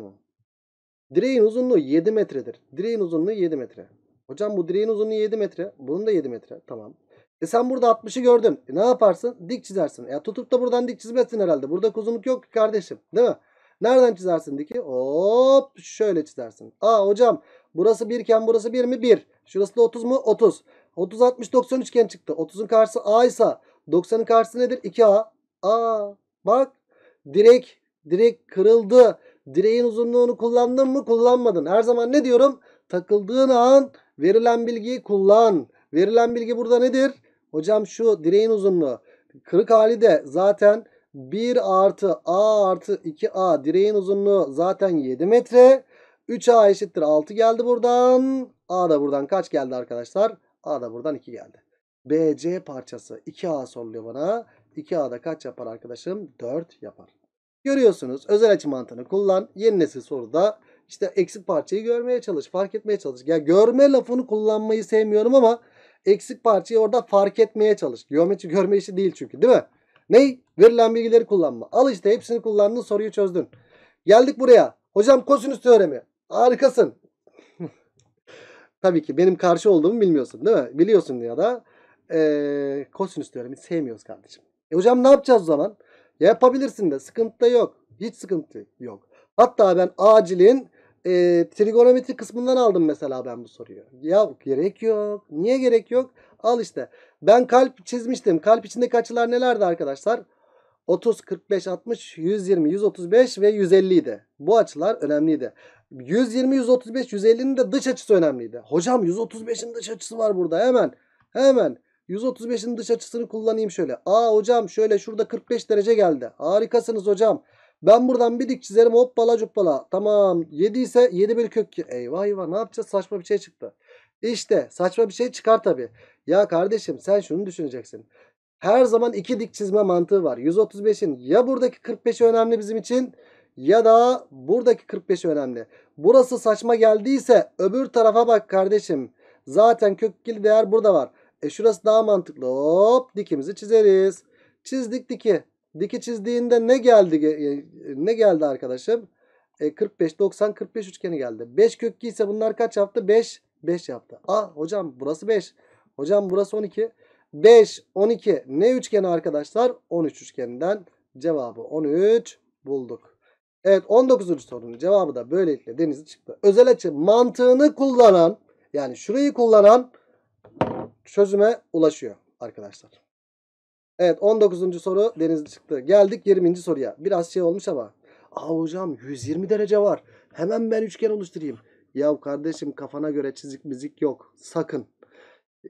Direğin uzunluğu 7 metredir. Direğin uzunluğu 7 metre. Hocam bu direğin uzunluğu 7 metre. Bunun da 7 metre. Tamam. E sen burada 60'ı gördün. E ne yaparsın? Dik çizersin. E tutup da buradan dik çizmezsin herhalde. Burada uzunluk yok ki kardeşim. Değil mi? Nereden çizersin diki? Hop şöyle çizersin. Aa hocam burası 1 iken burası 1 mi? 1. Şurası da 30 mu? 30. 30 60 90 üçgen çıktı. 30'un karşısı A ise 90'ın karşısı nedir? 2A. Aa bak direk direk kırıldı. Direğin uzunluğunu kullandın mı? Kullanmadın. Her zaman ne diyorum? Takıldığın an Verilen bilgiyi kullan. Verilen bilgi burada nedir? Hocam şu direğin uzunluğu. Kırık hali de zaten 1 artı A artı 2A direğin uzunluğu zaten 7 metre. 3A eşittir 6 geldi buradan. A da buradan kaç geldi arkadaşlar? A da buradan 2 geldi. BC parçası 2A soruluyor bana. 2 da kaç yapar arkadaşım? 4 yapar. Görüyorsunuz özel açı mantığını kullan. Yeni nesil soruda işte eksik parçayı görmeye çalış, fark etmeye çalış. Ya yani görme lafını kullanmayı sevmiyorum ama eksik parçayı orada fark etmeye çalış. Geometri görme işi değil çünkü değil mi? Ney? Verilen bilgileri kullanma. Al işte hepsini kullandın soruyu çözdün. Geldik buraya. Hocam kosinüs teoremi. Harikasın. Tabii ki benim karşı olduğumu bilmiyorsun değil mi? Biliyorsun ya da ee, kosinüs teoremi sevmiyoruz kardeşim. E hocam ne yapacağız o zaman? Yapabilirsin de sıkıntı da yok. Hiç sıkıntı yok. Hatta ben acilin e, trigonometri kısmından aldım mesela ben bu soruyu. Ya gerek yok. Niye gerek yok? Al işte. Ben kalp çizmiştim. Kalp içindeki açılar nelerdi arkadaşlar? 30, 45, 60, 120, 135 ve 150 idi. Bu açılar önemliydi. 120, 135, 150'nin de dış açısı önemliydi. Hocam 135'in dış açısı var burada. Hemen. Hemen. 135'in dış açısını kullanayım şöyle. Aa hocam şöyle şurada 45 derece geldi. Harikasınız hocam. Ben buradan bir dik çizerim hoppala cuppala. Tamam 7 ise 7 bir kök. Eyvah eyvah ne yapacağız saçma bir şey çıktı. İşte saçma bir şey çıkar tabi. Ya kardeşim sen şunu düşüneceksin. Her zaman iki dik çizme mantığı var. 135'in ya buradaki 45'i önemli bizim için ya da buradaki 45'i önemli. Burası saçma geldiyse öbür tarafa bak kardeşim. Zaten kökgili değer burada var. E şurası daha mantıklı. Hop dikimizi çizeriz. Çizdik diki. Diki çizdiğinde ne geldi e, ne geldi arkadaşım? E, 45 90 45 üçgeni geldi. 5 kökü ise bunlar kaç yaptı? 5 5 yaptı. A hocam burası 5. Hocam burası 12. 5 12 ne üçgeni arkadaşlar? 13 üçgeninden cevabı 13 bulduk. Evet 19. sorunun cevabı da böylelikle denizi çıktı. Özel açı mantığını kullanan yani şurayı kullanan çözüme ulaşıyor arkadaşlar. Evet 19. soru deniz çıktı. Geldik 20. soruya. Biraz şey olmuş ama. Aa hocam 120 derece var. Hemen ben üçgen oluşturayım. Ya kardeşim kafana göre çizik mizik yok. Sakın.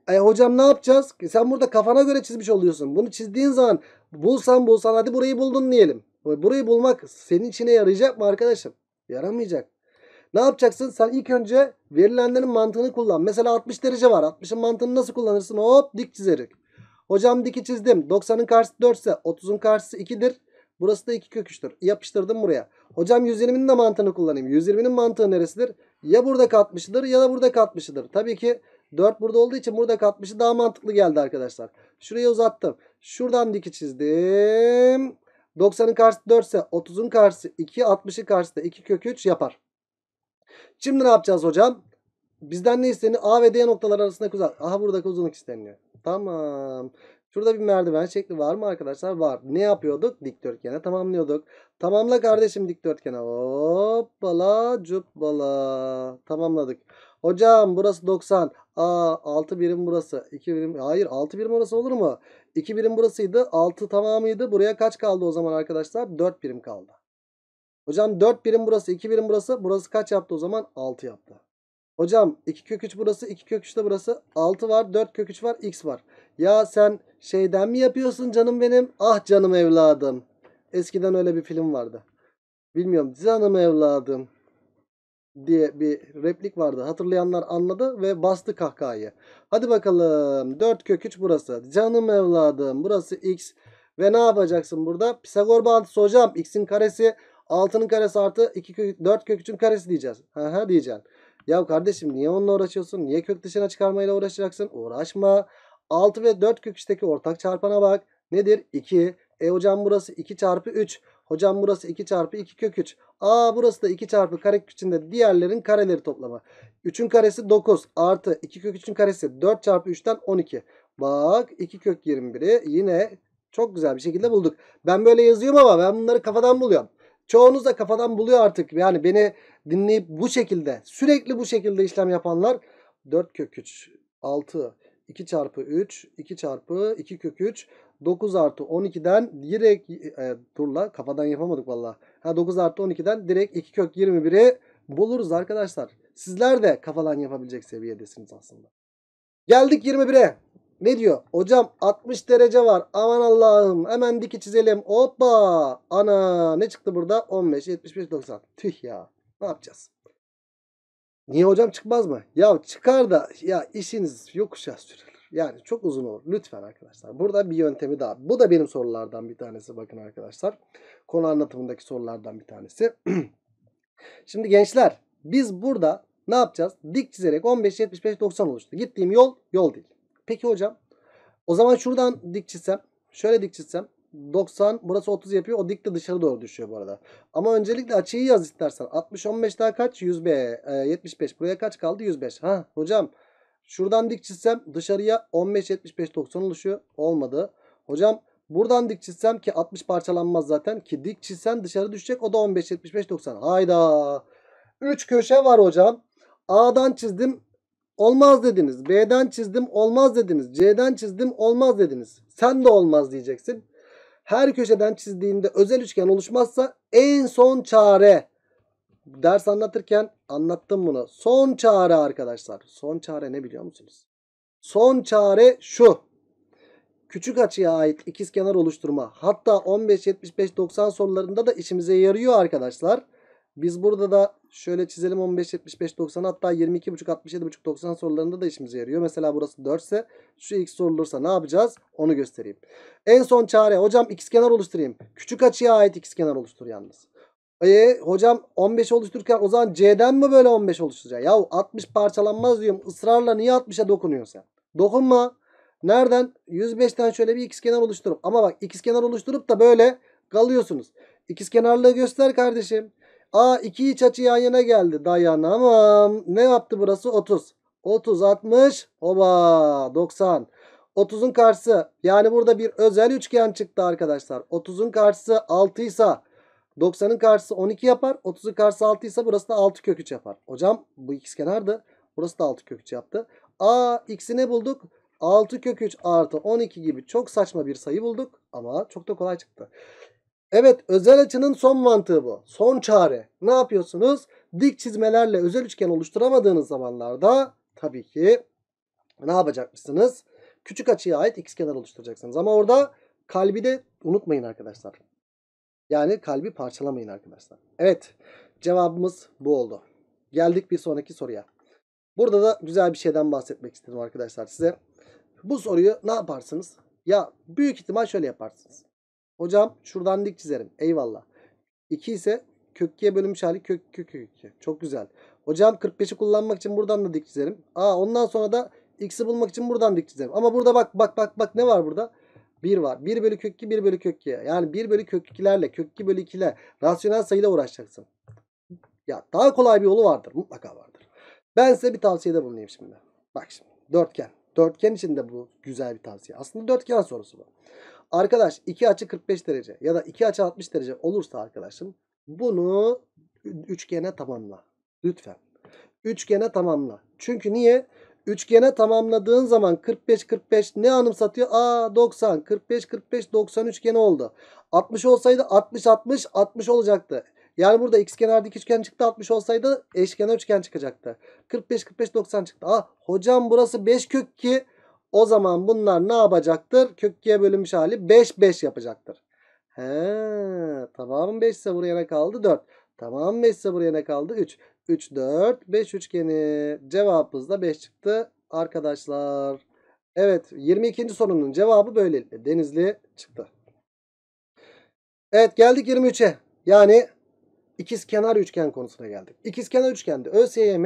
E hocam ne yapacağız? Sen burada kafana göre çizmiş oluyorsun. Bunu çizdiğin zaman bulsan bulsan hadi burayı buldun diyelim. Burayı bulmak senin içine yarayacak mı arkadaşım? Yaramayacak. Ne yapacaksın? Sen ilk önce verilenlerin mantığını kullan. Mesela 60 derece var. 60'ın mantığını nasıl kullanırsın? Hop dik çizerek. Hocam diki çizdim. 90'ın karşısı 4 ise 30'un karşısı 2'dir. Burası da 2 kök 3'tür. Yapıştırdım buraya. Hocam 120'nin de mantığını kullanayım. 120'nin mantığı neresidir? Ya burada katmışıdır ya da burada katmışıdır. Tabii ki 4 burada olduğu için burada katmışı daha mantıklı geldi arkadaşlar. Şuraya uzattım. Şuradan diki çizdim. 90'ın karşısı 4 ise 30'un karşısı 2, 60'ın karşısı da 2 kök 3 yapar. Şimdi ne yapacağız hocam? Bizden ne isteniyor? A ve D noktalar arasındaki uzak. Aha buradaki uzunluk isteniyor. Tamam. Şurada bir merdiven şekli var mı arkadaşlar? Var. Ne yapıyorduk? Dikdörtgene tamamlıyorduk. Tamamla kardeşim dikdörtgene. Hoppala cuppala. Tamamladık. Hocam burası 90. Aa 6 birim burası. 2 birim. Hayır 6 birim orası olur mu? 2 birim burasıydı. 6 tamamıydı. Buraya kaç kaldı o zaman arkadaşlar? 4 birim kaldı. Hocam 4 birim burası. 2 birim burası. Burası kaç yaptı o zaman? 6 yaptı. Hocam 2 kök 3 burası 2 kök 3 de burası 6 var 4 kök 3 var x var. Ya sen şeyden mi yapıyorsun canım benim? Ah canım evladım. Eskiden öyle bir film vardı. Bilmiyorum canım evladım diye bir replik vardı. Hatırlayanlar anladı ve bastı kahkahayı. Hadi bakalım 4 kök 3 burası. Canım evladım burası x. Ve ne yapacaksın burada? Pisagor bağıntısı hocam x'in karesi 6'nın karesi artı 2 kök, 4 kök 3'ün karesi diyeceğiz. Aha diyeceksin. Ya kardeşim niye onunla uğraşıyorsun? Niye kök dışına çıkarmayla uğraşacaksın? Uğraşma. 6 ve 4 kök içteki ortak çarpana bak. Nedir? 2. E hocam burası 2 çarpı 3. Hocam burası 2 çarpı 2 kök 3. Aa burası da 2 çarpı kare kök diğerlerin kareleri toplama. 3'ün karesi 9 artı 2 kök 3'ün karesi 4 çarpı 3'ten 12. Bak 2 kök 21'i yine çok güzel bir şekilde bulduk. Ben böyle yazıyorum ama ben bunları kafadan buluyorum. Çoğunuz da kafadan buluyor artık. Yani beni dinleyip bu şekilde sürekli bu şekilde işlem yapanlar 4 kök 3, 6, 2 çarpı 3, 2 çarpı 2 kök 3, 9 artı 12'den direkt e, turla kafadan yapamadık valla. 9 artı 12'den direkt 2 kök 21'i buluruz arkadaşlar. Sizler de kafadan yapabilecek seviyedesiniz aslında. Geldik 21'e. Ne diyor? Hocam 60 derece var. Aman Allah'ım. Hemen diki çizelim. Hoppa. Ana. Ne çıktı burada? 15, 75, 90. Tüh ya. Ne yapacağız? Niye hocam çıkmaz mı? Ya çıkar da ya işiniz yokuşa sürülür. Yani çok uzun olur. Lütfen arkadaşlar. Burada bir yöntemi daha. Bu da benim sorulardan bir tanesi. Bakın arkadaşlar. Konu anlatımındaki sorulardan bir tanesi. Şimdi gençler biz burada ne yapacağız? Dik çizerek 15, 75, 90 oluştu. Gittiğim yol yol değil. Peki hocam o zaman şuradan dik çizsem şöyle dik çizsem 90 burası 30 yapıyor. O dik de dışarı doğru düşüyor bu arada. Ama öncelikle açıyı yaz istersen. 60 15 daha kaç? 100 e, 75. Buraya kaç kaldı? 105. Ha hocam şuradan dik çizsem dışarıya 15 75 90 oluşuyor. Olmadı. Hocam buradan dik çizsem ki 60 parçalanmaz zaten ki dik çizsen dışarı düşecek. O da 15 75 90. Hayda. 3 köşe var hocam. A'dan çizdim. Olmaz dediniz. B'den çizdim olmaz dediniz. C'den çizdim olmaz dediniz. Sen de olmaz diyeceksin. Her köşeden çizdiğinde özel üçgen oluşmazsa en son çare. Ders anlatırken anlattım bunu. Son çare arkadaşlar. Son çare ne biliyor musunuz? Son çare şu. Küçük açıya ait ikizkenar oluşturma. Hatta 15-75-90 sorularında da işimize yarıyor arkadaşlar. Biz burada da şöyle çizelim 15, 75, 90 hatta 22, 67, 90 sorularında da işimize yarıyor. Mesela burası 4 ise şu x sorulursa ne yapacağız? Onu göstereyim. En son çare hocam x kenar oluşturayım. Küçük açıya ait x kenar oluştur yalnız. E hocam 15 oluştururken o zaman C'den mi böyle 15 oluşturacak? Ya 60 parçalanmaz diyorum. Israrla niye 60'a dokunuyorsun sen? Dokunma. Nereden? 105'ten şöyle bir x kenar oluşturup ama bak x kenar oluşturup da böyle kalıyorsunuz. İkiz kenarlığı göster kardeşim. A iki iç açı yan yana geldi. Dayanamam. Ne yaptı burası? 30. 30 60. Oba 90. 30'un karşısı yani burada bir özel üçgen çıktı arkadaşlar. 30'un karşısı 6 ise 90'ın karşısı 12 yapar. 30'un karşısı 6 ise burası da 6 kök 3 yapar. Hocam bu x kenardı. Burası da 6 kök 3 yaptı. A x'i ne bulduk? 6 kök 3 artı 12 gibi çok saçma bir sayı bulduk. Ama çok da kolay çıktı. Evet özel açının son mantığı bu. Son çare. Ne yapıyorsunuz? Dik çizmelerle özel üçgen oluşturamadığınız zamanlarda tabii ki ne yapacakmışsınız? Küçük açıya ait x kenar oluşturacaksınız. Ama orada kalbi de unutmayın arkadaşlar. Yani kalbi parçalamayın arkadaşlar. Evet cevabımız bu oldu. Geldik bir sonraki soruya. Burada da güzel bir şeyden bahsetmek istedim arkadaşlar size. Bu soruyu ne yaparsınız? Ya büyük ihtimal şöyle yaparsınız. Hocam şuradan dik çizerim. Eyvallah. 2 ise kök 2'ye bölünmüş hali kök kök 2. Çok güzel. Hocam 45'i kullanmak için buradan da dik çizerim. Aa ondan sonra da x'i bulmak için buradan dik çizerim. Ama burada bak bak bak bak ne var burada? 1 var. 1 bölü kök 2 1 bölü kök 2. Yani 1 bölü kök 2'lerle kök 2 bölü 2'ler rasyonel sayıyla uğraşacaksın. Ya daha kolay bir yolu vardır. Mutlaka vardır. Ben size bir tavsiyede bulunayım şimdi. Bak şimdi. Dörtgen. Dörtgen için de bu güzel bir tavsiye. Aslında dörtgen sorusu bu. Arkadaş iki açı 45 derece ya da iki açı 60 derece olursa arkadaşım bunu üçgene tamamla. Lütfen. Üçgene tamamla. Çünkü niye? Üçgene tamamladığın zaman 45-45 ne anımsatıyor? Aa 90, 45-45, 90 üçgeni oldu. 60 olsaydı 60-60, 60 olacaktı. Yani burada x kenar dik üçgen çıktı 60 olsaydı eşkenar üçgen çıkacaktı. 45 45 90 çıktı. Aa ah, hocam burası 5 kök 2. O zaman bunlar ne yapacaktır? Kök 2'ye bölünmüş hali 5 5 yapacaktır. He, tamam 5 ise buraya ne kaldı? 4. Tamam 5 ise buraya ne kaldı? 3. 3 4 5 üçgeni cevabımız da 5 çıktı arkadaşlar. Evet 22. sorunun cevabı böyle Denizli çıktı. Evet geldik 23'e. Yani İkiz kenar üçgen konusuna geldik. İkiz kenar üçgende ÖSYM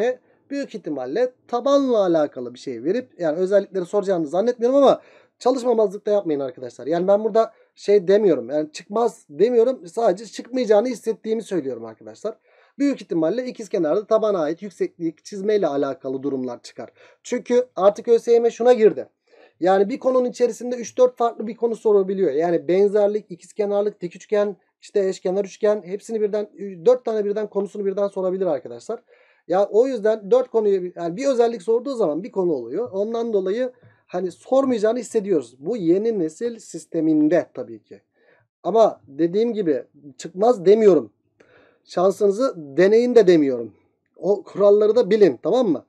büyük ihtimalle tabanla alakalı bir şey verip yani özellikleri soracağını zannetmiyorum ama çalışmamazlıkta yapmayın arkadaşlar. Yani ben burada şey demiyorum. Yani çıkmaz demiyorum. Sadece çıkmayacağını hissettiğimi söylüyorum arkadaşlar. Büyük ihtimalle ikiz kenarda tabana ait yükseklik çizmeyle alakalı durumlar çıkar. Çünkü artık ÖSYM şuna girdi. Yani bir konunun içerisinde 3-4 farklı bir konu sorabiliyor. Yani benzerlik, ikizkenarlık, dik üçgen, işte eşkenar üçgen hepsini birden 4 tane birden konusunu birden sorabilir arkadaşlar. Ya o yüzden 4 konuyu yani bir özellik sorduğu zaman bir konu oluyor. Ondan dolayı hani sormayacağını hissediyoruz. Bu yeni nesil sisteminde tabii ki. Ama dediğim gibi çıkmaz demiyorum. Şansınızı deneyin de demiyorum. O kuralları da bilin tamam mı?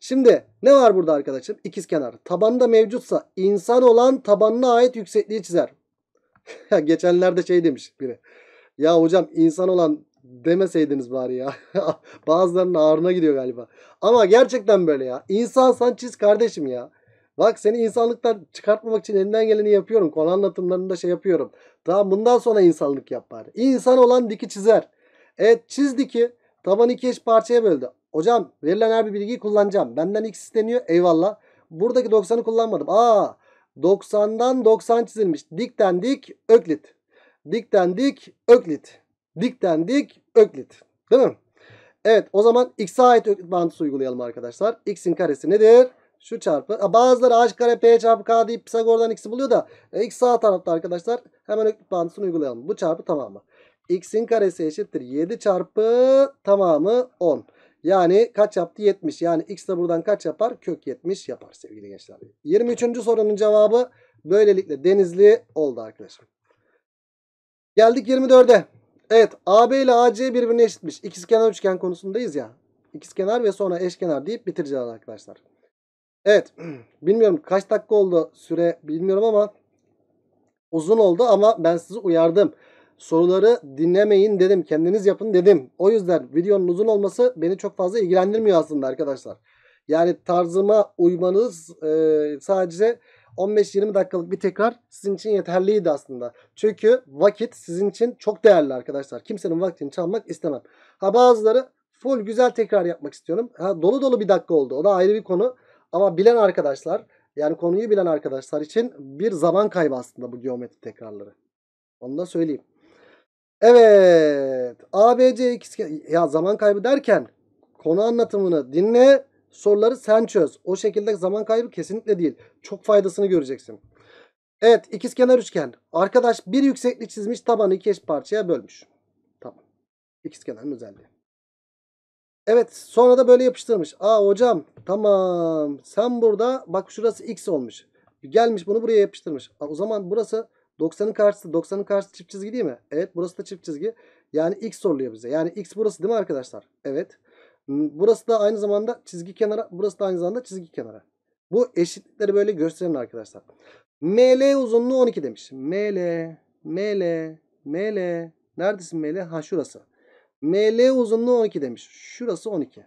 Şimdi ne var burada arkadaşım? İkiz kenar. Tabanda mevcutsa insan olan tabanına ait yüksekliği çizer. Geçenlerde şey demiş biri. Ya hocam insan olan demeseydiniz bari ya. Bazılarının ağrına gidiyor galiba. Ama gerçekten böyle ya. İnsansan çiz kardeşim ya. Bak seni insanlıktan çıkartmamak için elinden geleni yapıyorum. Konu anlatımlarında şey yapıyorum. Tamam bundan sonra insanlık yap bari. İnsan olan diki çizer. Evet çizdi ki taban iki eş parçaya böldü. Hocam verilen her bir bilgiyi kullanacağım. Benden x isteniyor. Eyvallah. Buradaki 90'ı kullanmadım. Aa 90'dan 90 çizilmiş. Dikten dik öklit. Dikten dik öklit. Dikten dik öklit. Değil mi? Evet o zaman x'e ait öklit mantısı uygulayalım arkadaşlar. x'in karesi nedir? Şu çarpı. Bazıları ağaç kare p çarpı k deyip Pisagor'dan x'i buluyor da e, x sağ tarafta arkadaşlar hemen öklit mantısını uygulayalım. Bu çarpı tamamı. x'in karesi eşittir 7 çarpı tamamı 10. Yani kaç yaptı? 70. Yani x de buradan kaç yapar? Kök 70 yapar sevgili gençler. 23. sorunun cevabı böylelikle denizli oldu arkadaşlar. Geldik 24'e. Evet AB ile AC birbirine eşitmiş. İkizkenar üçgen konusundayız ya. İkizkenar ve sonra eşkenar deyip bitireceğiz arkadaşlar. Evet. Bilmiyorum kaç dakika oldu süre bilmiyorum ama uzun oldu ama ben sizi uyardım soruları dinlemeyin dedim. Kendiniz yapın dedim. O yüzden videonun uzun olması beni çok fazla ilgilendirmiyor aslında arkadaşlar. Yani tarzıma uymanız e, sadece 15-20 dakikalık bir tekrar sizin için yeterliydi aslında. Çünkü vakit sizin için çok değerli arkadaşlar. Kimsenin vaktini çalmak istemem. Ha bazıları full güzel tekrar yapmak istiyorum. Ha dolu dolu bir dakika oldu. O da ayrı bir konu. Ama bilen arkadaşlar yani konuyu bilen arkadaşlar için bir zaman kaybı aslında bu geometri tekrarları. Onu da söyleyeyim. Evet. ABC ikizkenar. Ya zaman kaybı derken konu anlatımını dinle. Soruları sen çöz. O şekilde zaman kaybı kesinlikle değil. Çok faydasını göreceksin. Evet ikizkenar üçgen. Arkadaş bir yükseklik çizmiş tabanı iki eş parçaya bölmüş. Tamam. İkizkenarın özelliği. Evet sonra da böyle yapıştırmış. Aa hocam tamam sen burada bak şurası x olmuş. Gelmiş bunu buraya yapıştırmış. Aa, o zaman burası 90'ın karşısı 90'ın karşısı çift çizgi değil mi? Evet burası da çift çizgi. Yani x soruluyor bize. Yani x burası değil mi arkadaşlar? Evet. Hmm, burası da aynı zamanda çizgi kenara. Burası da aynı zamanda çizgi kenara. Bu eşitlikleri böyle gösterin arkadaşlar. ML uzunluğu 12 demiş. ML, ML, ML. Neredesin ML? Ha şurası. ML uzunluğu 12 demiş. Şurası 12.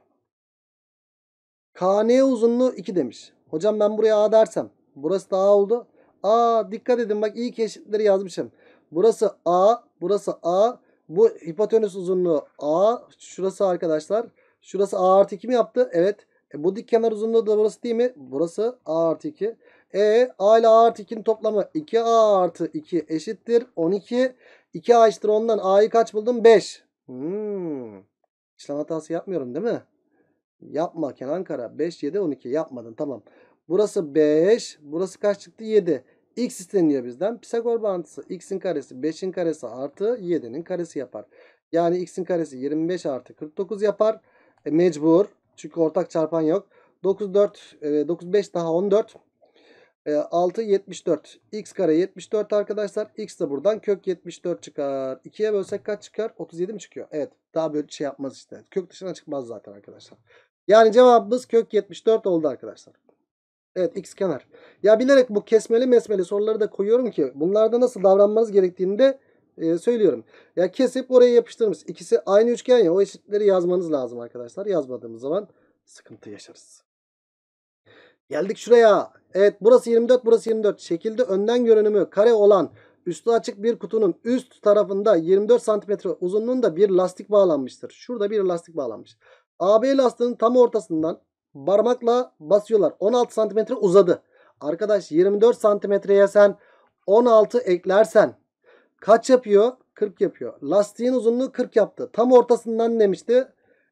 KN uzunluğu 2 demiş. Hocam ben buraya A dersem. Burası da A oldu. A dikkat edin bak iyi ki eşitleri yazmışım. Burası A, burası A. Bu hipotenüs uzunluğu A. Şurası arkadaşlar. Şurası A artı 2 mi yaptı? Evet. E, bu dik kenar uzunluğu da burası değil mi? Burası A artı 2. E A ile A artı 2'nin toplamı 2A artı 2 eşittir 12. 2A eşittir ondan A'yı kaç buldum? 5. Hmm. İşlem hatası yapmıyorum değil mi? Yapma Kenan Kara. 5, 7, 12 yapmadın tamam. Burası 5. Burası kaç çıktı? 7. X isteniyor bizden. Pisagor bağıntısı. X'in karesi 5'in karesi artı 7'nin karesi yapar. Yani X'in karesi 25 artı 49 yapar. E, mecbur. Çünkü ortak çarpan yok. 9, 4, e, 9, 5 daha 14. E, 6, 74. X kare 74 arkadaşlar. X de buradan kök 74 çıkar. 2'ye bölsek kaç çıkar? 37 mi çıkıyor? Evet. Daha böyle şey yapmaz işte. Kök dışına çıkmaz zaten arkadaşlar. Yani cevabımız kök 74 oldu arkadaşlar. Evet x kenar. Ya bilerek bu kesmeli mesmeli soruları da koyuyorum ki bunlarda nasıl davranmanız gerektiğini de e, söylüyorum. Ya kesip oraya yapıştırmış. İkisi aynı üçgen ya o eşitleri yazmanız lazım arkadaşlar. Yazmadığımız zaman sıkıntı yaşarız. Geldik şuraya. Evet burası 24 burası 24. Şekilde önden görünümü kare olan üstü açık bir kutunun üst tarafında 24 cm uzunluğunda bir lastik bağlanmıştır. Şurada bir lastik bağlanmış. AB lastiğinin tam ortasından parmakla basıyorlar. 16 santimetre uzadı. Arkadaş 24 santimetreye sen 16 eklersen kaç yapıyor? 40 yapıyor. Lastiğin uzunluğu 40 yaptı. Tam ortasından demişti.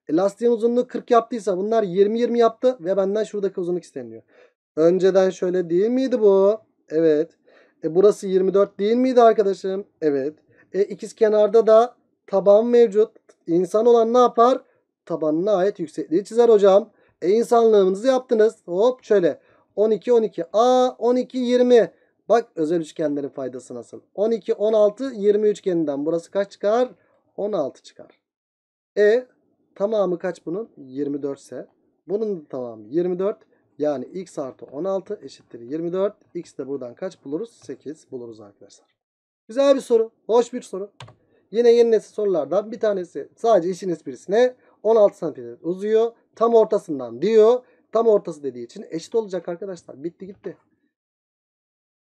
E, lastiğin uzunluğu 40 yaptıysa bunlar 20-20 yaptı ve benden şuradaki uzunluk isteniyor. Önceden şöyle değil miydi bu? Evet. E, burası 24 değil miydi arkadaşım? Evet. E, ikiz kenarda da taban mevcut. İnsan olan ne yapar? Tabanına ait yüksekliği çizer hocam. E insanlığınızı yaptınız. Hop şöyle 12 12. A 12 20. Bak özel üçgenlerin faydası nasıl? 12 16 20 üçgeninden burası kaç çıkar? 16 çıkar. E tamamı kaç bunun? 24 ise bunun da tamamı 24. Yani x artı 16 eşittir 24. X de buradan kaç buluruz? 8 buluruz arkadaşlar. Güzel bir soru. Hoş bir soru. Yine yeni nesil sorulardan bir tanesi. Sadece işin esprisine 16 santimetre uzuyor. Tam ortasından diyor. Tam ortası dediği için eşit olacak arkadaşlar. Bitti gitti.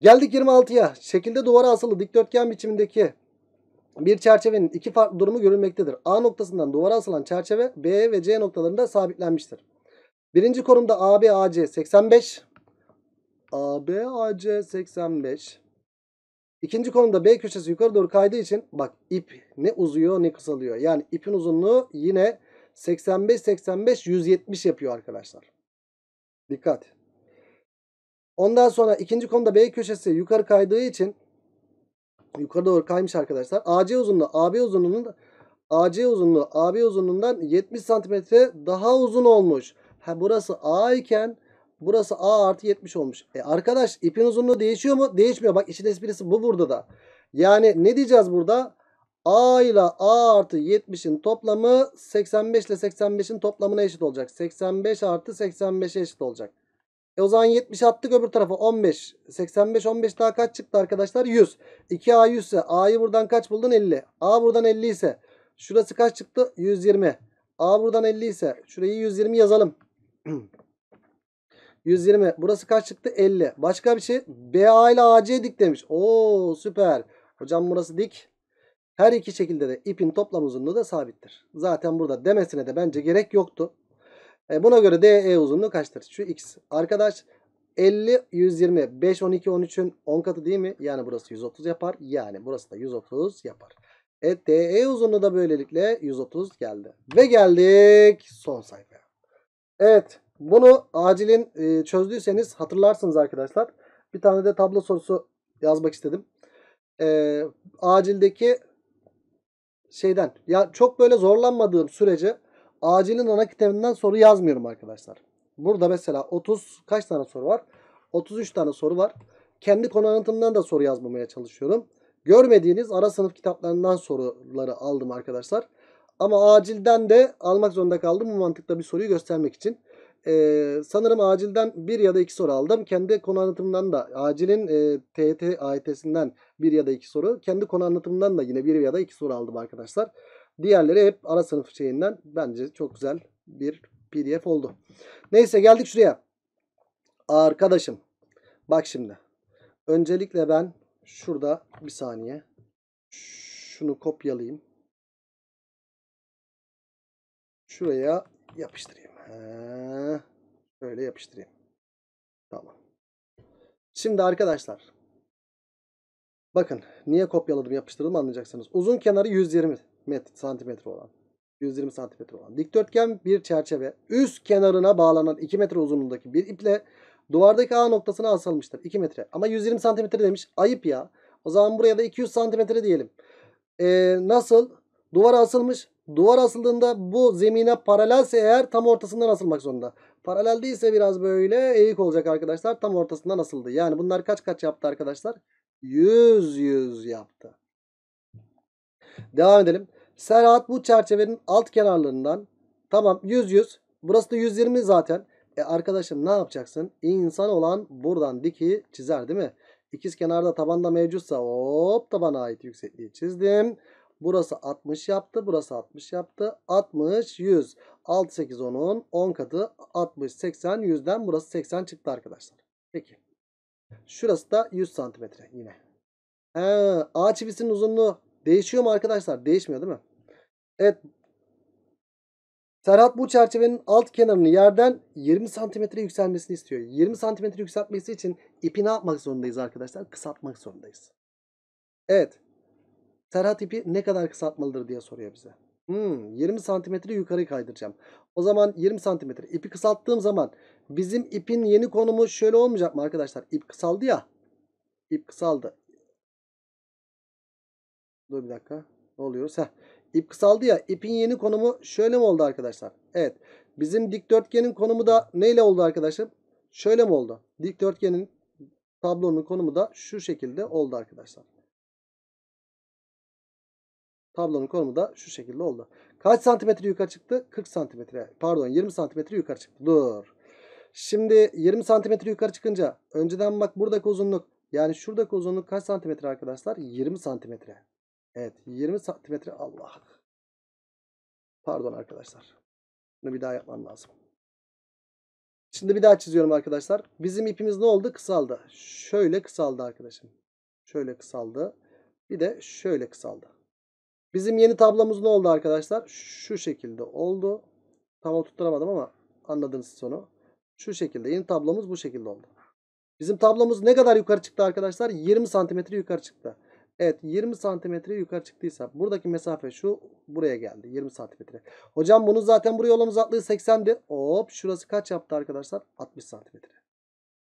Geldik 26'ya. Şekilde duvara asılı dikdörtgen biçimindeki bir çerçevenin iki farklı durumu görülmektedir. A noktasından duvara asılan çerçeve B ve C noktalarında sabitlenmiştir. Birinci konumda AB AC 85. AB AC 85. İkinci konumda B köşesi yukarı doğru kaydığı için bak ip ne uzuyor ne kısalıyor. Yani ipin uzunluğu yine 85, 85, 170 yapıyor arkadaşlar. Dikkat. Ondan sonra ikinci konuda B köşesi yukarı kaydığı için yukarı doğru kaymış arkadaşlar. AC uzunluğu AB uzunluğunun AC uzunluğu AB uzunluğundan 70 santimetre daha uzun olmuş. Ha, burası A iken burası A artı 70 olmuş. E arkadaş ipin uzunluğu değişiyor mu? Değişmiyor. Bak işin esprisi bu burada da. Yani ne diyeceğiz burada? A ile A artı 70'in toplamı 85 ile 85'in toplamına eşit olacak. 85 artı 85'e eşit olacak. E o zaman 70 attık öbür tarafa 15. 85 15 daha kaç çıktı arkadaşlar? 100. 2A 100 ise A'yı buradan kaç buldun? 50. A buradan 50 ise şurası kaç çıktı? 120. A buradan 50 ise şurayı 120 yazalım. 120. Burası kaç çıktı? 50. Başka bir şey. BA ile AC dik demiş. Oo süper. Hocam burası dik. Her iki şekilde de ipin toplam uzunluğu da sabittir. Zaten burada demesine de bence gerek yoktu. E buna göre DE e uzunluğu kaçtır? Şu x. Arkadaş 50, 120, 5, 12, 13'ün 10 katı değil mi? Yani burası 130 yapar. Yani burası da 130 yapar. Evet DE e uzunluğu da böylelikle 130 geldi. Ve geldik son sayfaya. Evet bunu acilin e, çözdüyseniz hatırlarsınız arkadaşlar. Bir tane de tablo sorusu yazmak istedim. E, acildeki şeyden ya çok böyle zorlanmadığım sürece acilin ana kitabından soru yazmıyorum arkadaşlar. Burada mesela 30 kaç tane soru var? 33 tane soru var. Kendi konu anlatımından da soru yazmamaya çalışıyorum. Görmediğiniz ara sınıf kitaplarından soruları aldım arkadaşlar. Ama acilden de almak zorunda kaldım bu mantıkta bir soruyu göstermek için. E, sanırım acilden bir ya da iki soru aldım. Kendi konu anlatımından da acilin e, TET AYT'sinden bir ya da iki soru. Kendi konu anlatımından da yine bir ya da iki soru aldım arkadaşlar. Diğerleri hep ara sınıf şeyinden bence çok güzel bir pdf oldu. Neyse geldik şuraya. Arkadaşım bak şimdi. Öncelikle ben şurada bir saniye şunu kopyalayayım. Şuraya yapıştırayım. He. Ee, yapıştırayım. Tamam. Şimdi arkadaşlar. Bakın niye kopyaladım yapıştırdım anlayacaksınız. Uzun kenarı 120 metre, santimetre olan. 120 santimetre olan. Dikdörtgen bir çerçeve. Üst kenarına bağlanan 2 metre uzunluğundaki bir iple duvardaki A noktasına asılmıştır. 2 metre. Ama 120 santimetre demiş. Ayıp ya. O zaman buraya da 200 santimetre diyelim. Ee, nasıl? Duvara asılmış. Duvar asıldığında bu zemine paralelse eğer tam ortasından asılmak zorunda. Paralel değilse biraz böyle eğik olacak arkadaşlar. Tam ortasından asıldı. Yani bunlar kaç kaç yaptı arkadaşlar? 100 100 yaptı. Devam edelim. Serhat bu çerçevenin alt kenarlarından tamam 100 100. Burası da 120 zaten. E arkadaşım ne yapacaksın? İnsan olan buradan diki çizer değil mi? İkiz kenarda tabanda mevcutsa hop tabana ait yüksekliği çizdim. Burası 60 yaptı. Burası 60 yaptı. 60, 100. 6, 8, 10'un 10 katı 60, 80, 100'den burası 80 çıktı arkadaşlar. Peki. Şurası da 100 santimetre yine. Ee, A çivisinin uzunluğu değişiyor mu arkadaşlar? Değişmiyor değil mi? Evet. Serhat bu çerçevenin alt kenarını yerden 20 santimetre yükselmesini istiyor. 20 santimetre yükseltmesi için ipi ne yapmak zorundayız arkadaşlar? Kısaltmak zorundayız. Evet. Serha ipi ne kadar kısaltmalıdır diye soruyor bize. Hmm, 20 santimetre yukarı kaydıracağım. O zaman 20 santimetre. ipi kısalttığım zaman bizim ipin yeni konumu şöyle olmayacak mı arkadaşlar? İp kısaldı ya. İp kısaldı. Dur bir dakika. Ne oluyor? Heh. İp kısaldı ya. İpin yeni konumu şöyle mi oldu arkadaşlar? Evet. Bizim dikdörtgenin konumu da neyle oldu arkadaşım? Şöyle mi oldu? Dikdörtgenin tablonun konumu da şu şekilde oldu arkadaşlar. Tablonun konumu da şu şekilde oldu. Kaç santimetre yukarı çıktı? 40 santimetre. Pardon 20 santimetre yukarı çıktı. Dur. Şimdi 20 santimetre yukarı çıkınca önceden bak buradaki uzunluk yani şuradaki uzunluk kaç santimetre arkadaşlar? 20 santimetre. Evet 20 santimetre Allah. Pardon arkadaşlar. Bunu bir daha yapmam lazım. Şimdi bir daha çiziyorum arkadaşlar. Bizim ipimiz ne oldu? Kısaldı. Şöyle kısaldı arkadaşım. Şöyle kısaldı. Bir de şöyle kısaldı. Bizim yeni tablomuz ne oldu arkadaşlar? Şu şekilde oldu. Tam oturtturamadım ama anladınız sonu. Şu şekilde. Yeni tablomuz bu şekilde oldu. Bizim tablomuz ne kadar yukarı çıktı arkadaşlar? 20 santimetre yukarı çıktı. Evet 20 santimetre yukarı çıktıysa buradaki mesafe şu buraya geldi 20 santimetre. Hocam bunu zaten buraya olan uzaklığı 80'di. Hop şurası kaç yaptı arkadaşlar? 60 santimetre.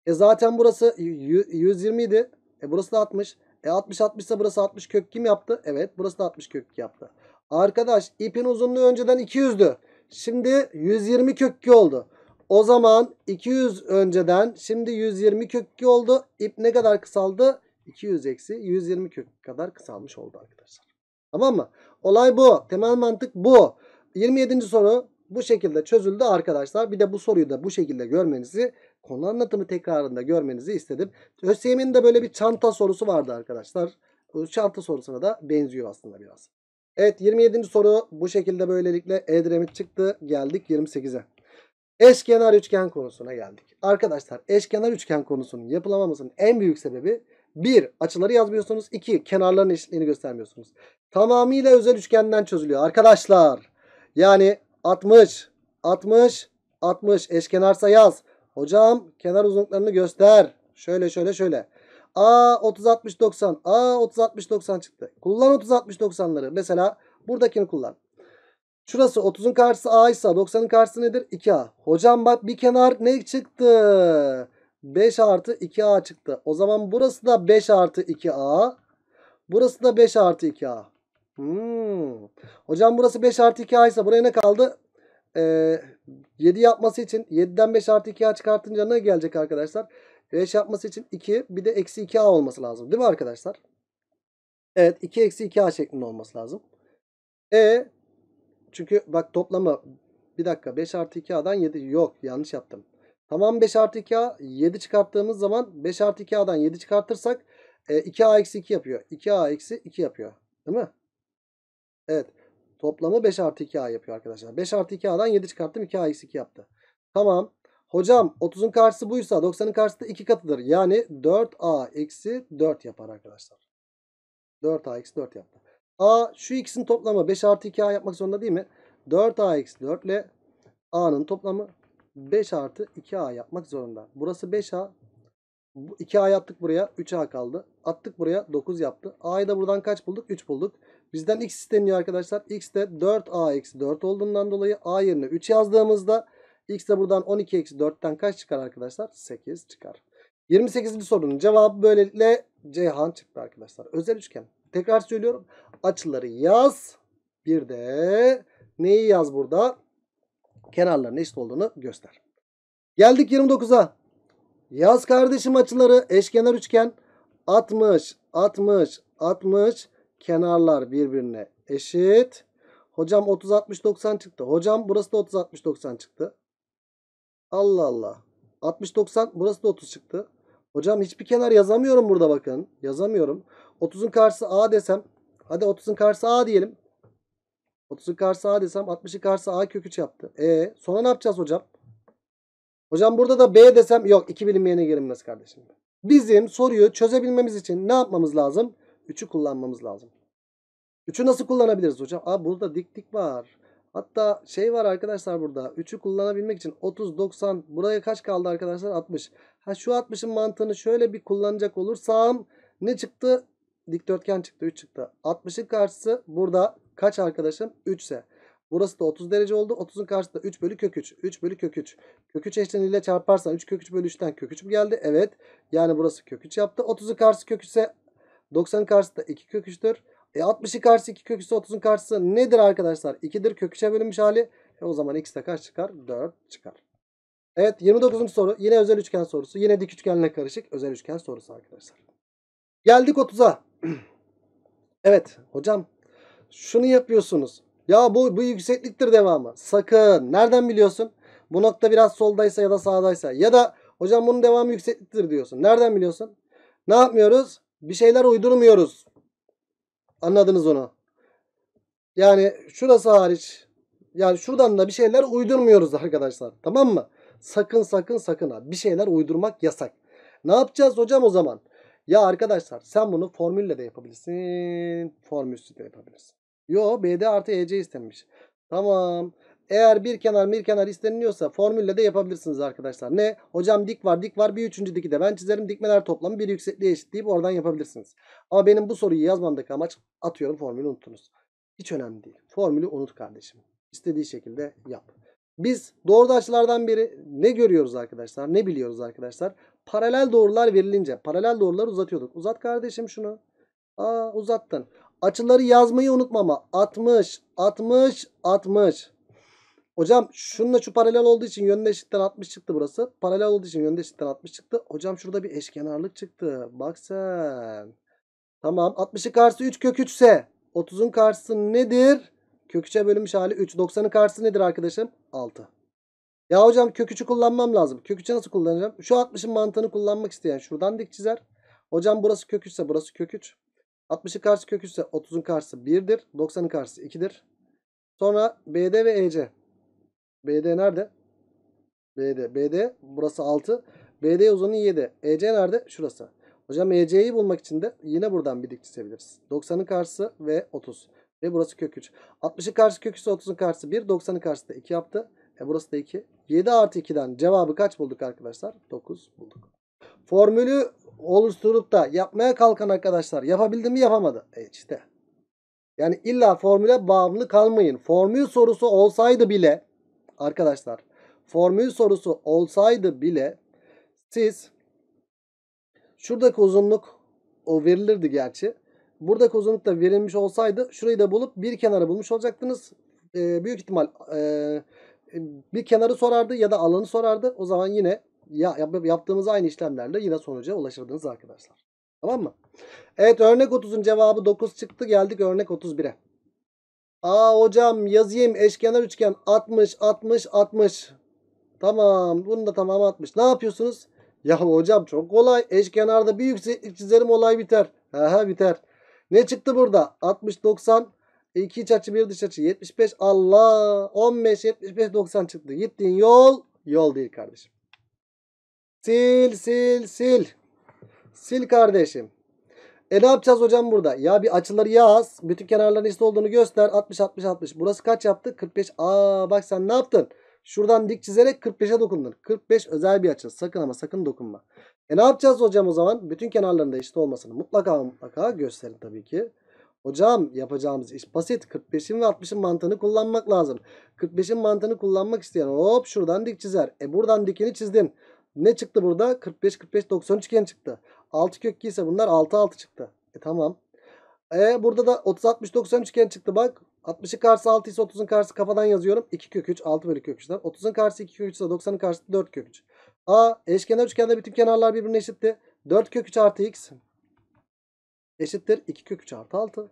E zaten burası 120 idi. E burası da 60. E 60 60 ise burası 60 kök kim yaptı? Evet burası da 60 kök yaptı. Arkadaş ipin uzunluğu önceden 200'dü. Şimdi 120 kök oldu. O zaman 200 önceden şimdi 120 kök oldu. İp ne kadar kısaldı? 200 eksi 120 kök kadar kısalmış oldu arkadaşlar. Tamam mı? Olay bu. Temel mantık bu. 27. soru bu şekilde çözüldü arkadaşlar. Bir de bu soruyu da bu şekilde görmenizi konu anlatımı tekrarında görmenizi istedim. ÖSYM'in de böyle bir çanta sorusu vardı arkadaşlar. Bu çanta sorusuna da benziyor aslında biraz. Evet 27. soru bu şekilde böylelikle Edremit çıktı. Geldik 28'e. Eşkenar üçgen konusuna geldik. Arkadaşlar eşkenar üçgen konusunun yapılamamasının en büyük sebebi bir Açıları yazmıyorsunuz. 2. Kenarların eşitliğini göstermiyorsunuz. Tamamıyla özel üçgenden çözülüyor arkadaşlar. Yani 60, 60, 60 eşkenarsa yaz. Hocam kenar uzunluklarını göster. Şöyle şöyle şöyle. A 30 60 90. A 30 60 90 çıktı. Kullan 30 60 90'ları. Mesela buradakini kullan. Şurası 30'un karşısı A ise 90'ın karşısı nedir? 2A. Hocam bak bir kenar ne çıktı? 5 artı 2A çıktı. O zaman burası da 5 artı 2A. Burası da 5 artı 2A. Hmm. Hocam burası 5 artı 2A ise buraya ne kaldı? e, ee, 7 yapması için 7'den 5 artı 2A çıkartınca ne gelecek arkadaşlar? 5 yapması için 2 bir de eksi 2A olması lazım. Değil mi arkadaşlar? Evet 2 eksi 2A şeklinde olması lazım. E çünkü bak toplama bir dakika 5 artı 2A'dan 7 yok yanlış yaptım. Tamam 5 artı 2A 7 çıkarttığımız zaman 5 artı 2A'dan 7 çıkartırsak e, 2A eksi 2 yapıyor. 2A eksi 2 yapıyor. Değil mi? Evet. Toplamı 5 artı 2A yapıyor arkadaşlar. 5 artı 2A'dan 7 çıkarttım. 2A eksi 2 yaptı. Tamam. Hocam 30'un karşısı buysa 90'ın karşısı da 2 katıdır. Yani 4A eksi 4 yapar arkadaşlar. 4A eksi 4 yaptı. A şu ikisinin toplamı 5 artı 2A yapmak zorunda değil mi? 4A eksi 4 ile A'nın toplamı 5 artı 2A yapmak zorunda. Burası 5A. 2A attık buraya. 3A kaldı. Attık buraya. 9 yaptı. A'yı da buradan kaç bulduk? 3 bulduk. Bizden x isteniyor arkadaşlar. x de 4a eksi 4 olduğundan dolayı a yerine 3 yazdığımızda x de buradan 12 eksi 4'ten kaç çıkar arkadaşlar? 8 çıkar. 28. sorunun cevabı böylelikle Ceyhan çıktı arkadaşlar. Özel üçgen. Tekrar söylüyorum. Açıları yaz. Bir de neyi yaz burada? Kenarların eşit olduğunu göster. Geldik 29'a. Yaz kardeşim açıları eşkenar üçgen 60, 60, 60, Kenarlar birbirine eşit. Hocam 30 60 90 çıktı. Hocam burası da 30 60 90 çıktı. Allah Allah. 60 90 burası da 30 çıktı. Hocam hiçbir kenar yazamıyorum burada bakın. Yazamıyorum. 30'un karşısı A desem. Hadi 30'un karşısı A diyelim. 30'un karşısı A desem 60'ın karşısı A kök 3 yaptı. E sonra ne yapacağız hocam? Hocam burada da B desem yok 2 bilinmeyene girilmez kardeşim. Bizim soruyu çözebilmemiz için ne yapmamız lazım? üçü kullanmamız lazım. Üçü nasıl kullanabiliriz hocam? Aa burada dik dik var. Hatta şey var arkadaşlar burada. Üçü kullanabilmek için 30, 90. Buraya kaç kaldı arkadaşlar? 60. Ha şu 60'ın mantığını şöyle bir kullanacak olursam ne çıktı? Dikdörtgen çıktı. 3 çıktı. 60'ın karşısı burada kaç arkadaşım? 3 ise. Burası da 30 derece oldu. 30'un karşısında 3 bölü kök 3. 3 bölü kök 3. Kök 3 eşleniyle çarparsan 3 kök 3 bölü 3'ten kök 3 mü geldi? Evet. Yani burası kök 3 yaptı. 30'un karşısı kök 3 ise 90 karşısı da 2 kök 3'tür. E 60'ı karşısı 2 kök 30'un karşısı nedir arkadaşlar? 2'dir kök 3'e bölünmüş hali. E o zaman x de kaç çıkar? 4 çıkar. Evet 29. soru yine özel üçgen sorusu. Yine dik üçgenle karışık özel üçgen sorusu arkadaşlar. Geldik 30'a. evet hocam şunu yapıyorsunuz. Ya bu, bu yüksekliktir devamı. Sakın. Nereden biliyorsun? Bu nokta biraz soldaysa ya da sağdaysa. Ya da hocam bunun devamı yüksekliktir diyorsun. Nereden biliyorsun? Ne yapmıyoruz? Bir şeyler uydurmuyoruz. Anladınız onu. Yani şurası hariç yani şuradan da bir şeyler uydurmuyoruz arkadaşlar. Tamam mı? Sakın sakın sakın ha. Bir şeyler uydurmak yasak. Ne yapacağız hocam o zaman? Ya arkadaşlar sen bunu formülle de yapabilirsin. formülsü de yapabilirsin. Yo BD artı EC istenmiş. Tamam. Eğer bir kenar bir kenar isteniliyorsa formülle de yapabilirsiniz arkadaşlar. Ne? Hocam dik var dik var bir üçüncü dikide. ben çizerim. Dikmeler toplamı bir yüksekliğe eşitleyip oradan yapabilirsiniz. Ama benim bu soruyu yazmamdaki amaç atıyorum formülü unuttunuz. Hiç önemli değil. Formülü unut kardeşim. İstediği şekilde yap. Biz doğruda açılardan biri ne görüyoruz arkadaşlar? Ne biliyoruz arkadaşlar? Paralel doğrular verilince paralel doğruları uzatıyorduk. Uzat kardeşim şunu. Aa uzattın. Açıları yazmayı unutmama. 60, 60, 60. Hocam şununla şu paralel olduğu için yönde eşitten 60 çıktı burası. Paralel olduğu için yönde eşitten 60 çıktı. Hocam şurada bir eşkenarlık çıktı. Bak sen. Tamam. 60'ın karşısı 3 kök 3 ise 30'un karşısı nedir? Kök 3'e bölünmüş hali 3. 90'ın karşısı nedir arkadaşım? 6. Ya hocam kök 3'ü kullanmam lazım. Kök 3'e nasıl kullanacağım? Şu 60'ın mantığını kullanmak isteyen şuradan dik çizer. Hocam burası kök 3 ise burası kök 3. 60'ın karşısı kök 3 ise 30'un karşısı 1'dir. 90'ın karşısı 2'dir. Sonra BD ve EC. BD nerede? BD. BD burası 6. BD uzunu 7. EC nerede? Şurası. Hocam EC'yi bulmak için de yine buradan bir dik çizebiliriz. 90'ın karşısı ve 30. Ve burası kök 3. 60'ın karşısı kök 3 30'un karşısı 1. 90'ın karşısı da 2 yaptı. E burası da 2. 7 artı 2'den cevabı kaç bulduk arkadaşlar? 9 bulduk. Formülü oluşturup da yapmaya kalkan arkadaşlar yapabildi mi yapamadı. E işte. Yani illa formüle bağımlı kalmayın. Formül sorusu olsaydı bile arkadaşlar formül sorusu olsaydı bile siz şuradaki uzunluk o verilirdi gerçi. Buradaki uzunluk da verilmiş olsaydı şurayı da bulup bir kenarı bulmuş olacaktınız. Ee, büyük ihtimal e, bir kenarı sorardı ya da alanı sorardı. O zaman yine ya, yaptığımız aynı işlemlerle yine sonuca ulaşırdınız arkadaşlar. Tamam mı? Evet örnek 30'un cevabı 9 çıktı. Geldik örnek 31'e. Aa hocam yazayım eşkenar üçgen 60 60 60. Tamam bunu da tamam 60. Ne yapıyorsunuz? Ya hocam çok kolay. Eşkenarda bir yükseklik çizerim olay biter. Aha biter. Ne çıktı burada? 60 90 2 iç açı 1 dış açı 75 Allah 15 75 90 çıktı. Gittiğin yol yol değil kardeşim. Sil sil sil. Sil kardeşim. E ne yapacağız hocam burada? Ya bir açıları yaz. Bütün kenarların eşit olduğunu göster. 60 60 60. Burası kaç yaptı? 45. Aa bak sen ne yaptın? Şuradan dik çizerek 45'e dokundun. 45 özel bir açı. Sakın ama sakın dokunma. E ne yapacağız hocam o zaman? Bütün kenarların da eşit olmasını mutlaka mutlaka gösterin tabii ki. Hocam yapacağımız iş basit. 45'in ve 60'ın mantığını kullanmak lazım. 45'in mantığını kullanmak isteyen hop şuradan dik çizer. E buradan dikini çizdin. Ne çıktı burada? 45 45 90 üçgen çıktı. 6 kök 2 ise bunlar 6 6 çıktı. E tamam. E burada da 30 60 90 üçgen çıktı bak. 60'ın karşısı 6 ise 30'un karşısı kafadan yazıyorum. 2 kök 3 6 bölü kök 3'den. 30'un karşısı 2 kök 3 ise 90'ın karşısı 4 kök 3. A eşkenar üçgende bütün kenarlar birbirine eşitti. 4 kök 3 artı x eşittir 2 kök 3 artı 6.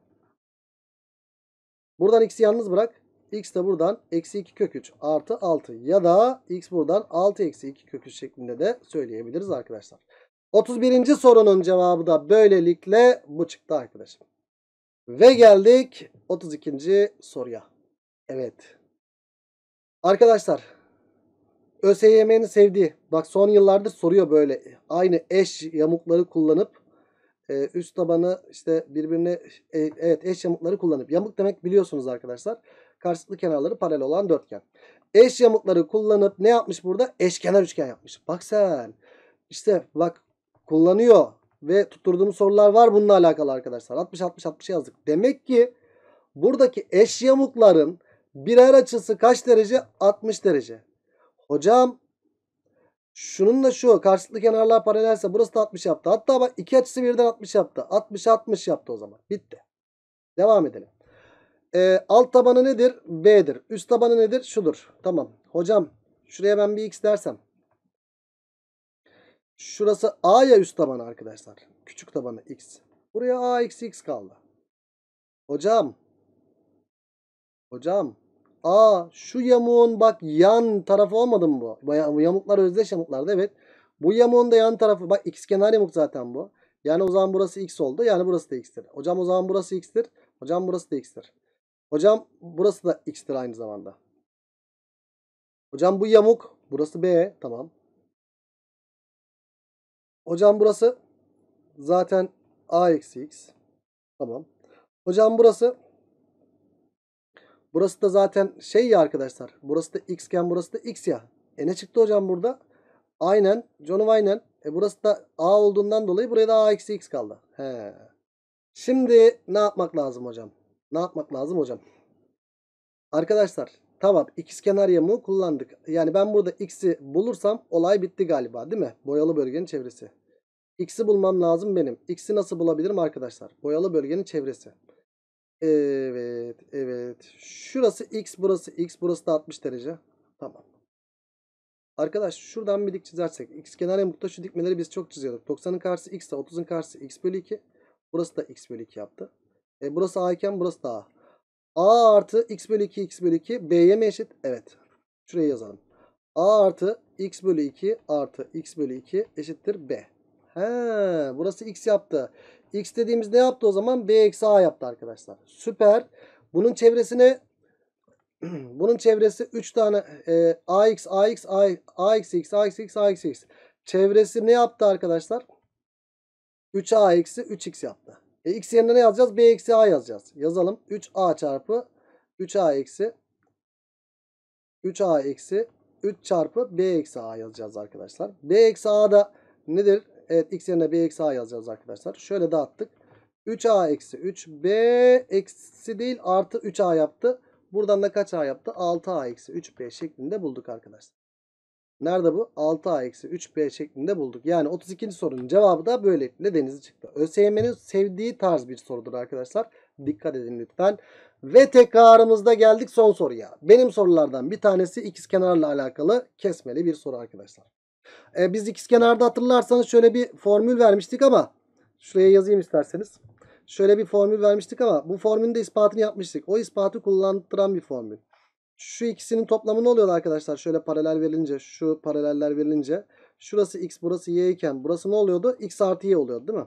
Buradan x'i yalnız bırak. x de buradan eksi 2 kök 3 artı 6 ya da x buradan 6 eksi 2 kök 3 şeklinde de söyleyebiliriz arkadaşlar. 31. sorunun cevabı da böylelikle bu çıktı arkadaşım. Ve geldik 32. soruya. Evet. Arkadaşlar ÖSYM'nin sevdiği bak son yıllarda soruyor böyle aynı eş yamukları kullanıp e, üst tabanı işte birbirine e, evet eş yamukları kullanıp yamuk demek biliyorsunuz arkadaşlar karşılıklı kenarları paralel olan dörtgen. Eş yamukları kullanıp ne yapmış burada? Eşkenar üçgen yapmış. Bak sen. İşte bak kullanıyor. Ve tutturduğum sorular var bununla alakalı arkadaşlar. 60-60-60 yazdık. Demek ki buradaki eş yamukların birer açısı kaç derece? 60 derece. Hocam şununla şu karşılıklı kenarlar paralelse burası da 60 yaptı. Hatta bak iki açısı birden 60 yaptı. 60-60 yaptı o zaman. Bitti. Devam edelim. Ee, alt tabanı nedir? B'dir. Üst tabanı nedir? Şudur. Tamam. Hocam şuraya ben bir x dersem. Şurası A ya üst tabanı arkadaşlar. Küçük tabanı X. Buraya A eksi X kaldı. Hocam. Hocam. A şu yamuğun bak yan tarafı olmadı mı bu? Bu yamuklar özdeş yamuklarda evet. Bu yamuğun da yan tarafı. Bak X kenar yamuk zaten bu. Yani o zaman burası X oldu. Yani burası da X'tir. Hocam o zaman burası X'tir. Hocam burası da X'tir. Hocam burası da X'tir aynı zamanda. Hocam bu yamuk. Burası B. Tamam. Hocam burası zaten a eksi x. Tamam. Hocam burası burası da zaten şey ya arkadaşlar. Burası da xken burası da x ya. E ne çıktı hocam burada? Aynen. John'u aynen. E burası da a olduğundan dolayı buraya da a eksi x kaldı. He. Şimdi ne yapmak lazım hocam? Ne yapmak lazım hocam? Arkadaşlar Tamam x ikizkenar yamuğu kullandık. Yani ben burada x'i bulursam olay bitti galiba değil mi? Boyalı bölgenin çevresi. X'i bulmam lazım benim. X'i nasıl bulabilirim arkadaşlar? Boyalı bölgenin çevresi. Evet, evet. Şurası x, burası x, burası da 60 derece. Tamam. Arkadaş şuradan bir dik çizersek. X kenar yamukta şu dikmeleri biz çok çiziyorduk. 90'ın karşısı x ise 30'un karşısı x bölü 2. Burası da x bölü 2 yaptı. E, burası a iken burası da a. A artı x bölü 2 x bölü 2 B'ye mi eşit? Evet. Şuraya yazalım. A artı x bölü 2 artı x bölü 2 eşittir B. He, burası x yaptı. X dediğimiz ne yaptı o zaman? B eksi A yaptı arkadaşlar. Süper. Bunun çevresine bunun çevresi 3 tane e, AX, AX, AX, AXX, ax AXX. Çevresi ne yaptı arkadaşlar? 3A eksi 3X yaptı. E, x yerine ne yazacağız? b eksi a yazacağız. Yazalım. 3a çarpı 3a eksi 3a eksi 3 çarpı b eksi a yazacağız arkadaşlar. b eksi a da nedir? Evet x yerine b eksi a yazacağız arkadaşlar. Şöyle dağıttık. 3a eksi 3b eksi değil artı 3a yaptı. Buradan da kaç a yaptı? 6a eksi 3b şeklinde bulduk arkadaşlar. Nerede bu? 6A-3B şeklinde bulduk. Yani 32. sorunun cevabı da böylelikle denize çıktı. ÖSYM'nin sevdiği tarz bir sorudur arkadaşlar. Dikkat edin lütfen. Ve tekrarımızda geldik son soruya. Benim sorulardan bir tanesi ikiz kenarla alakalı kesmeli bir soru arkadaşlar. Ee, biz ikiz kenarda hatırlarsanız şöyle bir formül vermiştik ama şuraya yazayım isterseniz. Şöyle bir formül vermiştik ama bu formülün de ispatını yapmıştık. O ispatı kullandıran bir formül. Şu ikisinin toplamı ne oluyor arkadaşlar? Şöyle paralel verilince, şu paraleller verilince. Şurası x, burası y iken burası ne oluyordu? x artı y oluyordu değil mi?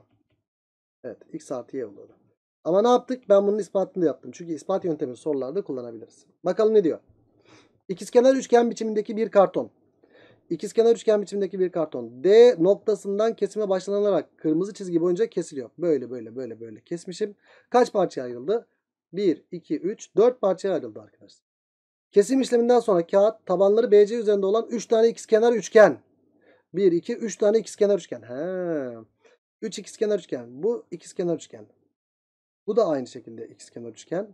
Evet, x artı y oluyordu. Ama ne yaptık? Ben bunun ispatını da yaptım. Çünkü ispat yöntemini sorularda kullanabiliriz. Bakalım ne diyor? İkizkenar üçgen biçimindeki bir karton. İkizkenar üçgen biçimindeki bir karton. D noktasından kesime başlanarak kırmızı çizgi boyunca kesiliyor. Böyle böyle böyle böyle kesmişim. Kaç parçaya ayrıldı? 1, 2, 3, 4 parçaya ayrıldı arkadaşlar. Kesim işleminden sonra kağıt tabanları BC üzerinde olan 3 tane ikizkenar üçgen. 1, 2, 3 tane ikizkenar üçgen. He. 3 ikizkenar üçgen. Bu ikizkenar üçgen. Bu da aynı şekilde ikizkenar üçgen.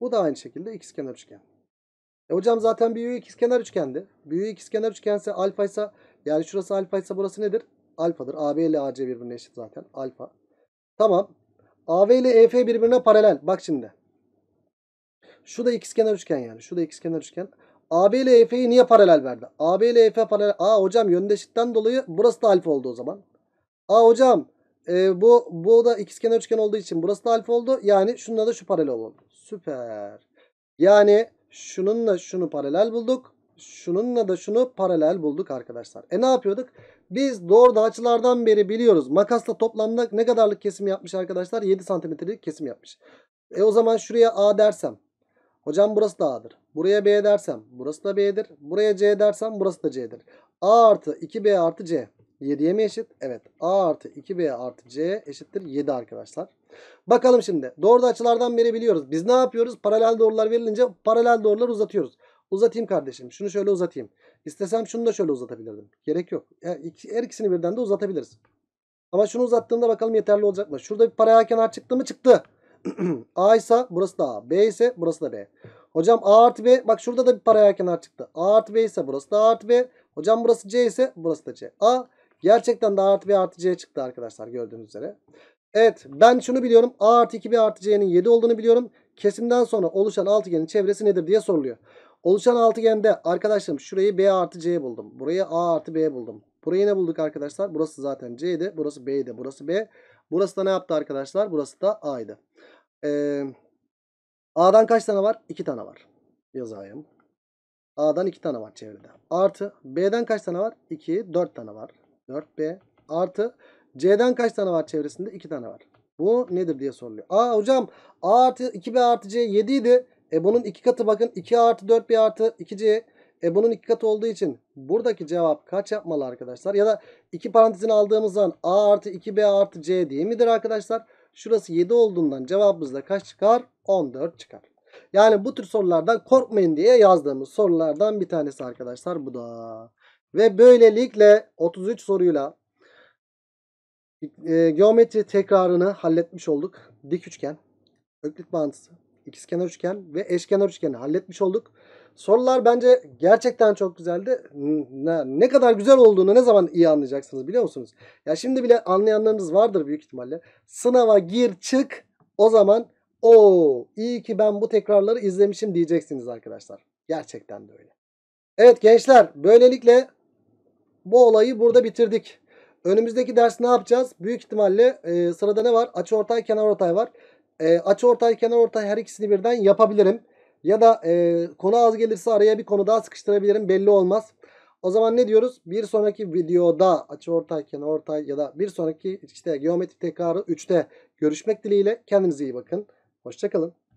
Bu da aynı şekilde ikizkenar üçgen. E hocam zaten büyüğü ikizkenar üçgendi. Büyüğü ikizkenar üçgense alfa ise yani şurası alfa ise burası nedir? Alfadır. AB ile AC birbirine eşit zaten. Alfa. Tamam. AV ile EF birbirine paralel. Bak şimdi. Şu da ikizkenar üçgen yani. Şu da ikizkenar üçgen. AB ile EF'yi niye paralel verdi? AB ile EF paralel. Aa hocam yöndeşlikten dolayı burası da alfa oldu o zaman. Aa hocam e, bu, bu da ikizkenar üçgen olduğu için burası da alfa oldu. Yani şununla da şu paralel oldu. Süper. Yani şununla şunu paralel bulduk. Şununla da şunu paralel bulduk arkadaşlar. E ne yapıyorduk? Biz doğrudan açılardan beri biliyoruz. Makasla toplamda ne kadarlık kesim yapmış arkadaşlar? 7 santimetrelik kesim yapmış. E o zaman şuraya A dersem. Hocam burası da A'dır. Buraya B dersem burası da B'dir. Buraya C dersem burası da C'dir. A artı 2B artı C. 7'ye mi eşit? Evet. A artı 2B artı C eşittir 7 arkadaşlar. Bakalım şimdi. Doğru açılardan beri biliyoruz. Biz ne yapıyoruz? Paralel doğrular verilince paralel doğrular uzatıyoruz. Uzatayım kardeşim. Şunu şöyle uzatayım. İstesem şunu da şöyle uzatabilirdim. Gerek yok. Her ikisini birden de uzatabiliriz. Ama şunu uzattığımda bakalım yeterli olacak mı? Şurada bir paraya kenar çıktı mı? Çıktı. A ise burası da A. B ise burası da B. Hocam A artı B. Bak şurada da bir paraya kenar çıktı. A artı B ise burası da A artı B. Hocam burası C ise burası da C. A gerçekten de A artı B artı C çıktı arkadaşlar gördüğünüz üzere. Evet ben şunu biliyorum. A artı 2 B artı C'nin 7 olduğunu biliyorum. Kesimden sonra oluşan altıgenin çevresi nedir diye soruluyor. Oluşan altıgende arkadaşlarım şurayı B artı C buldum. Burayı A artı B buldum. Burayı ne bulduk arkadaşlar? Burası zaten C'ydi. Burası B'ydi. Burası B. Burası da ne yaptı arkadaşlar? Burası da A'ydı. Ee, A'dan kaç tane var? 2 tane var. Yazayım. A'dan 2 tane var çevrede. Artı B'den kaç tane var? 2, 4 tane var. 4B artı C'den kaç tane var çevresinde? 2 tane var. Bu nedir diye soruluyor. Aa hocam A artı 2B artı C 7 idi. E bunun 2 katı bakın 2 artı 4B artı 2C e bunun iki katı olduğu için buradaki cevap kaç yapmalı arkadaşlar? Ya da iki parantezin aldığımız zaman A artı 2B artı C diye midir arkadaşlar? Şurası 7 olduğundan cevabımız da kaç çıkar? 14 çıkar. Yani bu tür sorulardan korkmayın diye yazdığımız sorulardan bir tanesi arkadaşlar bu da. Ve böylelikle 33 soruyla e, geometri tekrarını halletmiş olduk. Dik üçgen, öklit bağıntısı, ikizkenar üçgen ve eşkenar üçgeni halletmiş olduk. Sorular bence gerçekten çok güzeldi. Ne, ne kadar güzel olduğunu ne zaman iyi anlayacaksınız biliyor musunuz? Ya şimdi bile anlayanlarınız vardır büyük ihtimalle. Sınava gir çık o zaman o iyi ki ben bu tekrarları izlemişim diyeceksiniz arkadaşlar. Gerçekten de öyle. Evet gençler böylelikle bu olayı burada bitirdik. Önümüzdeki ders ne yapacağız? Büyük ihtimalle e, sırada ne var? Açı ortay kenar ortay var. E, açı ortay kenar ortay her ikisini birden yapabilirim. Ya da e, konu az gelirse araya bir konu daha sıkıştırabilirim belli olmaz. O zaman ne diyoruz? Bir sonraki videoda açı ortay, kenar ortay ya da bir sonraki işte geometri tekrarı 3'te görüşmek dileğiyle. Kendinize iyi bakın. Hoşçakalın.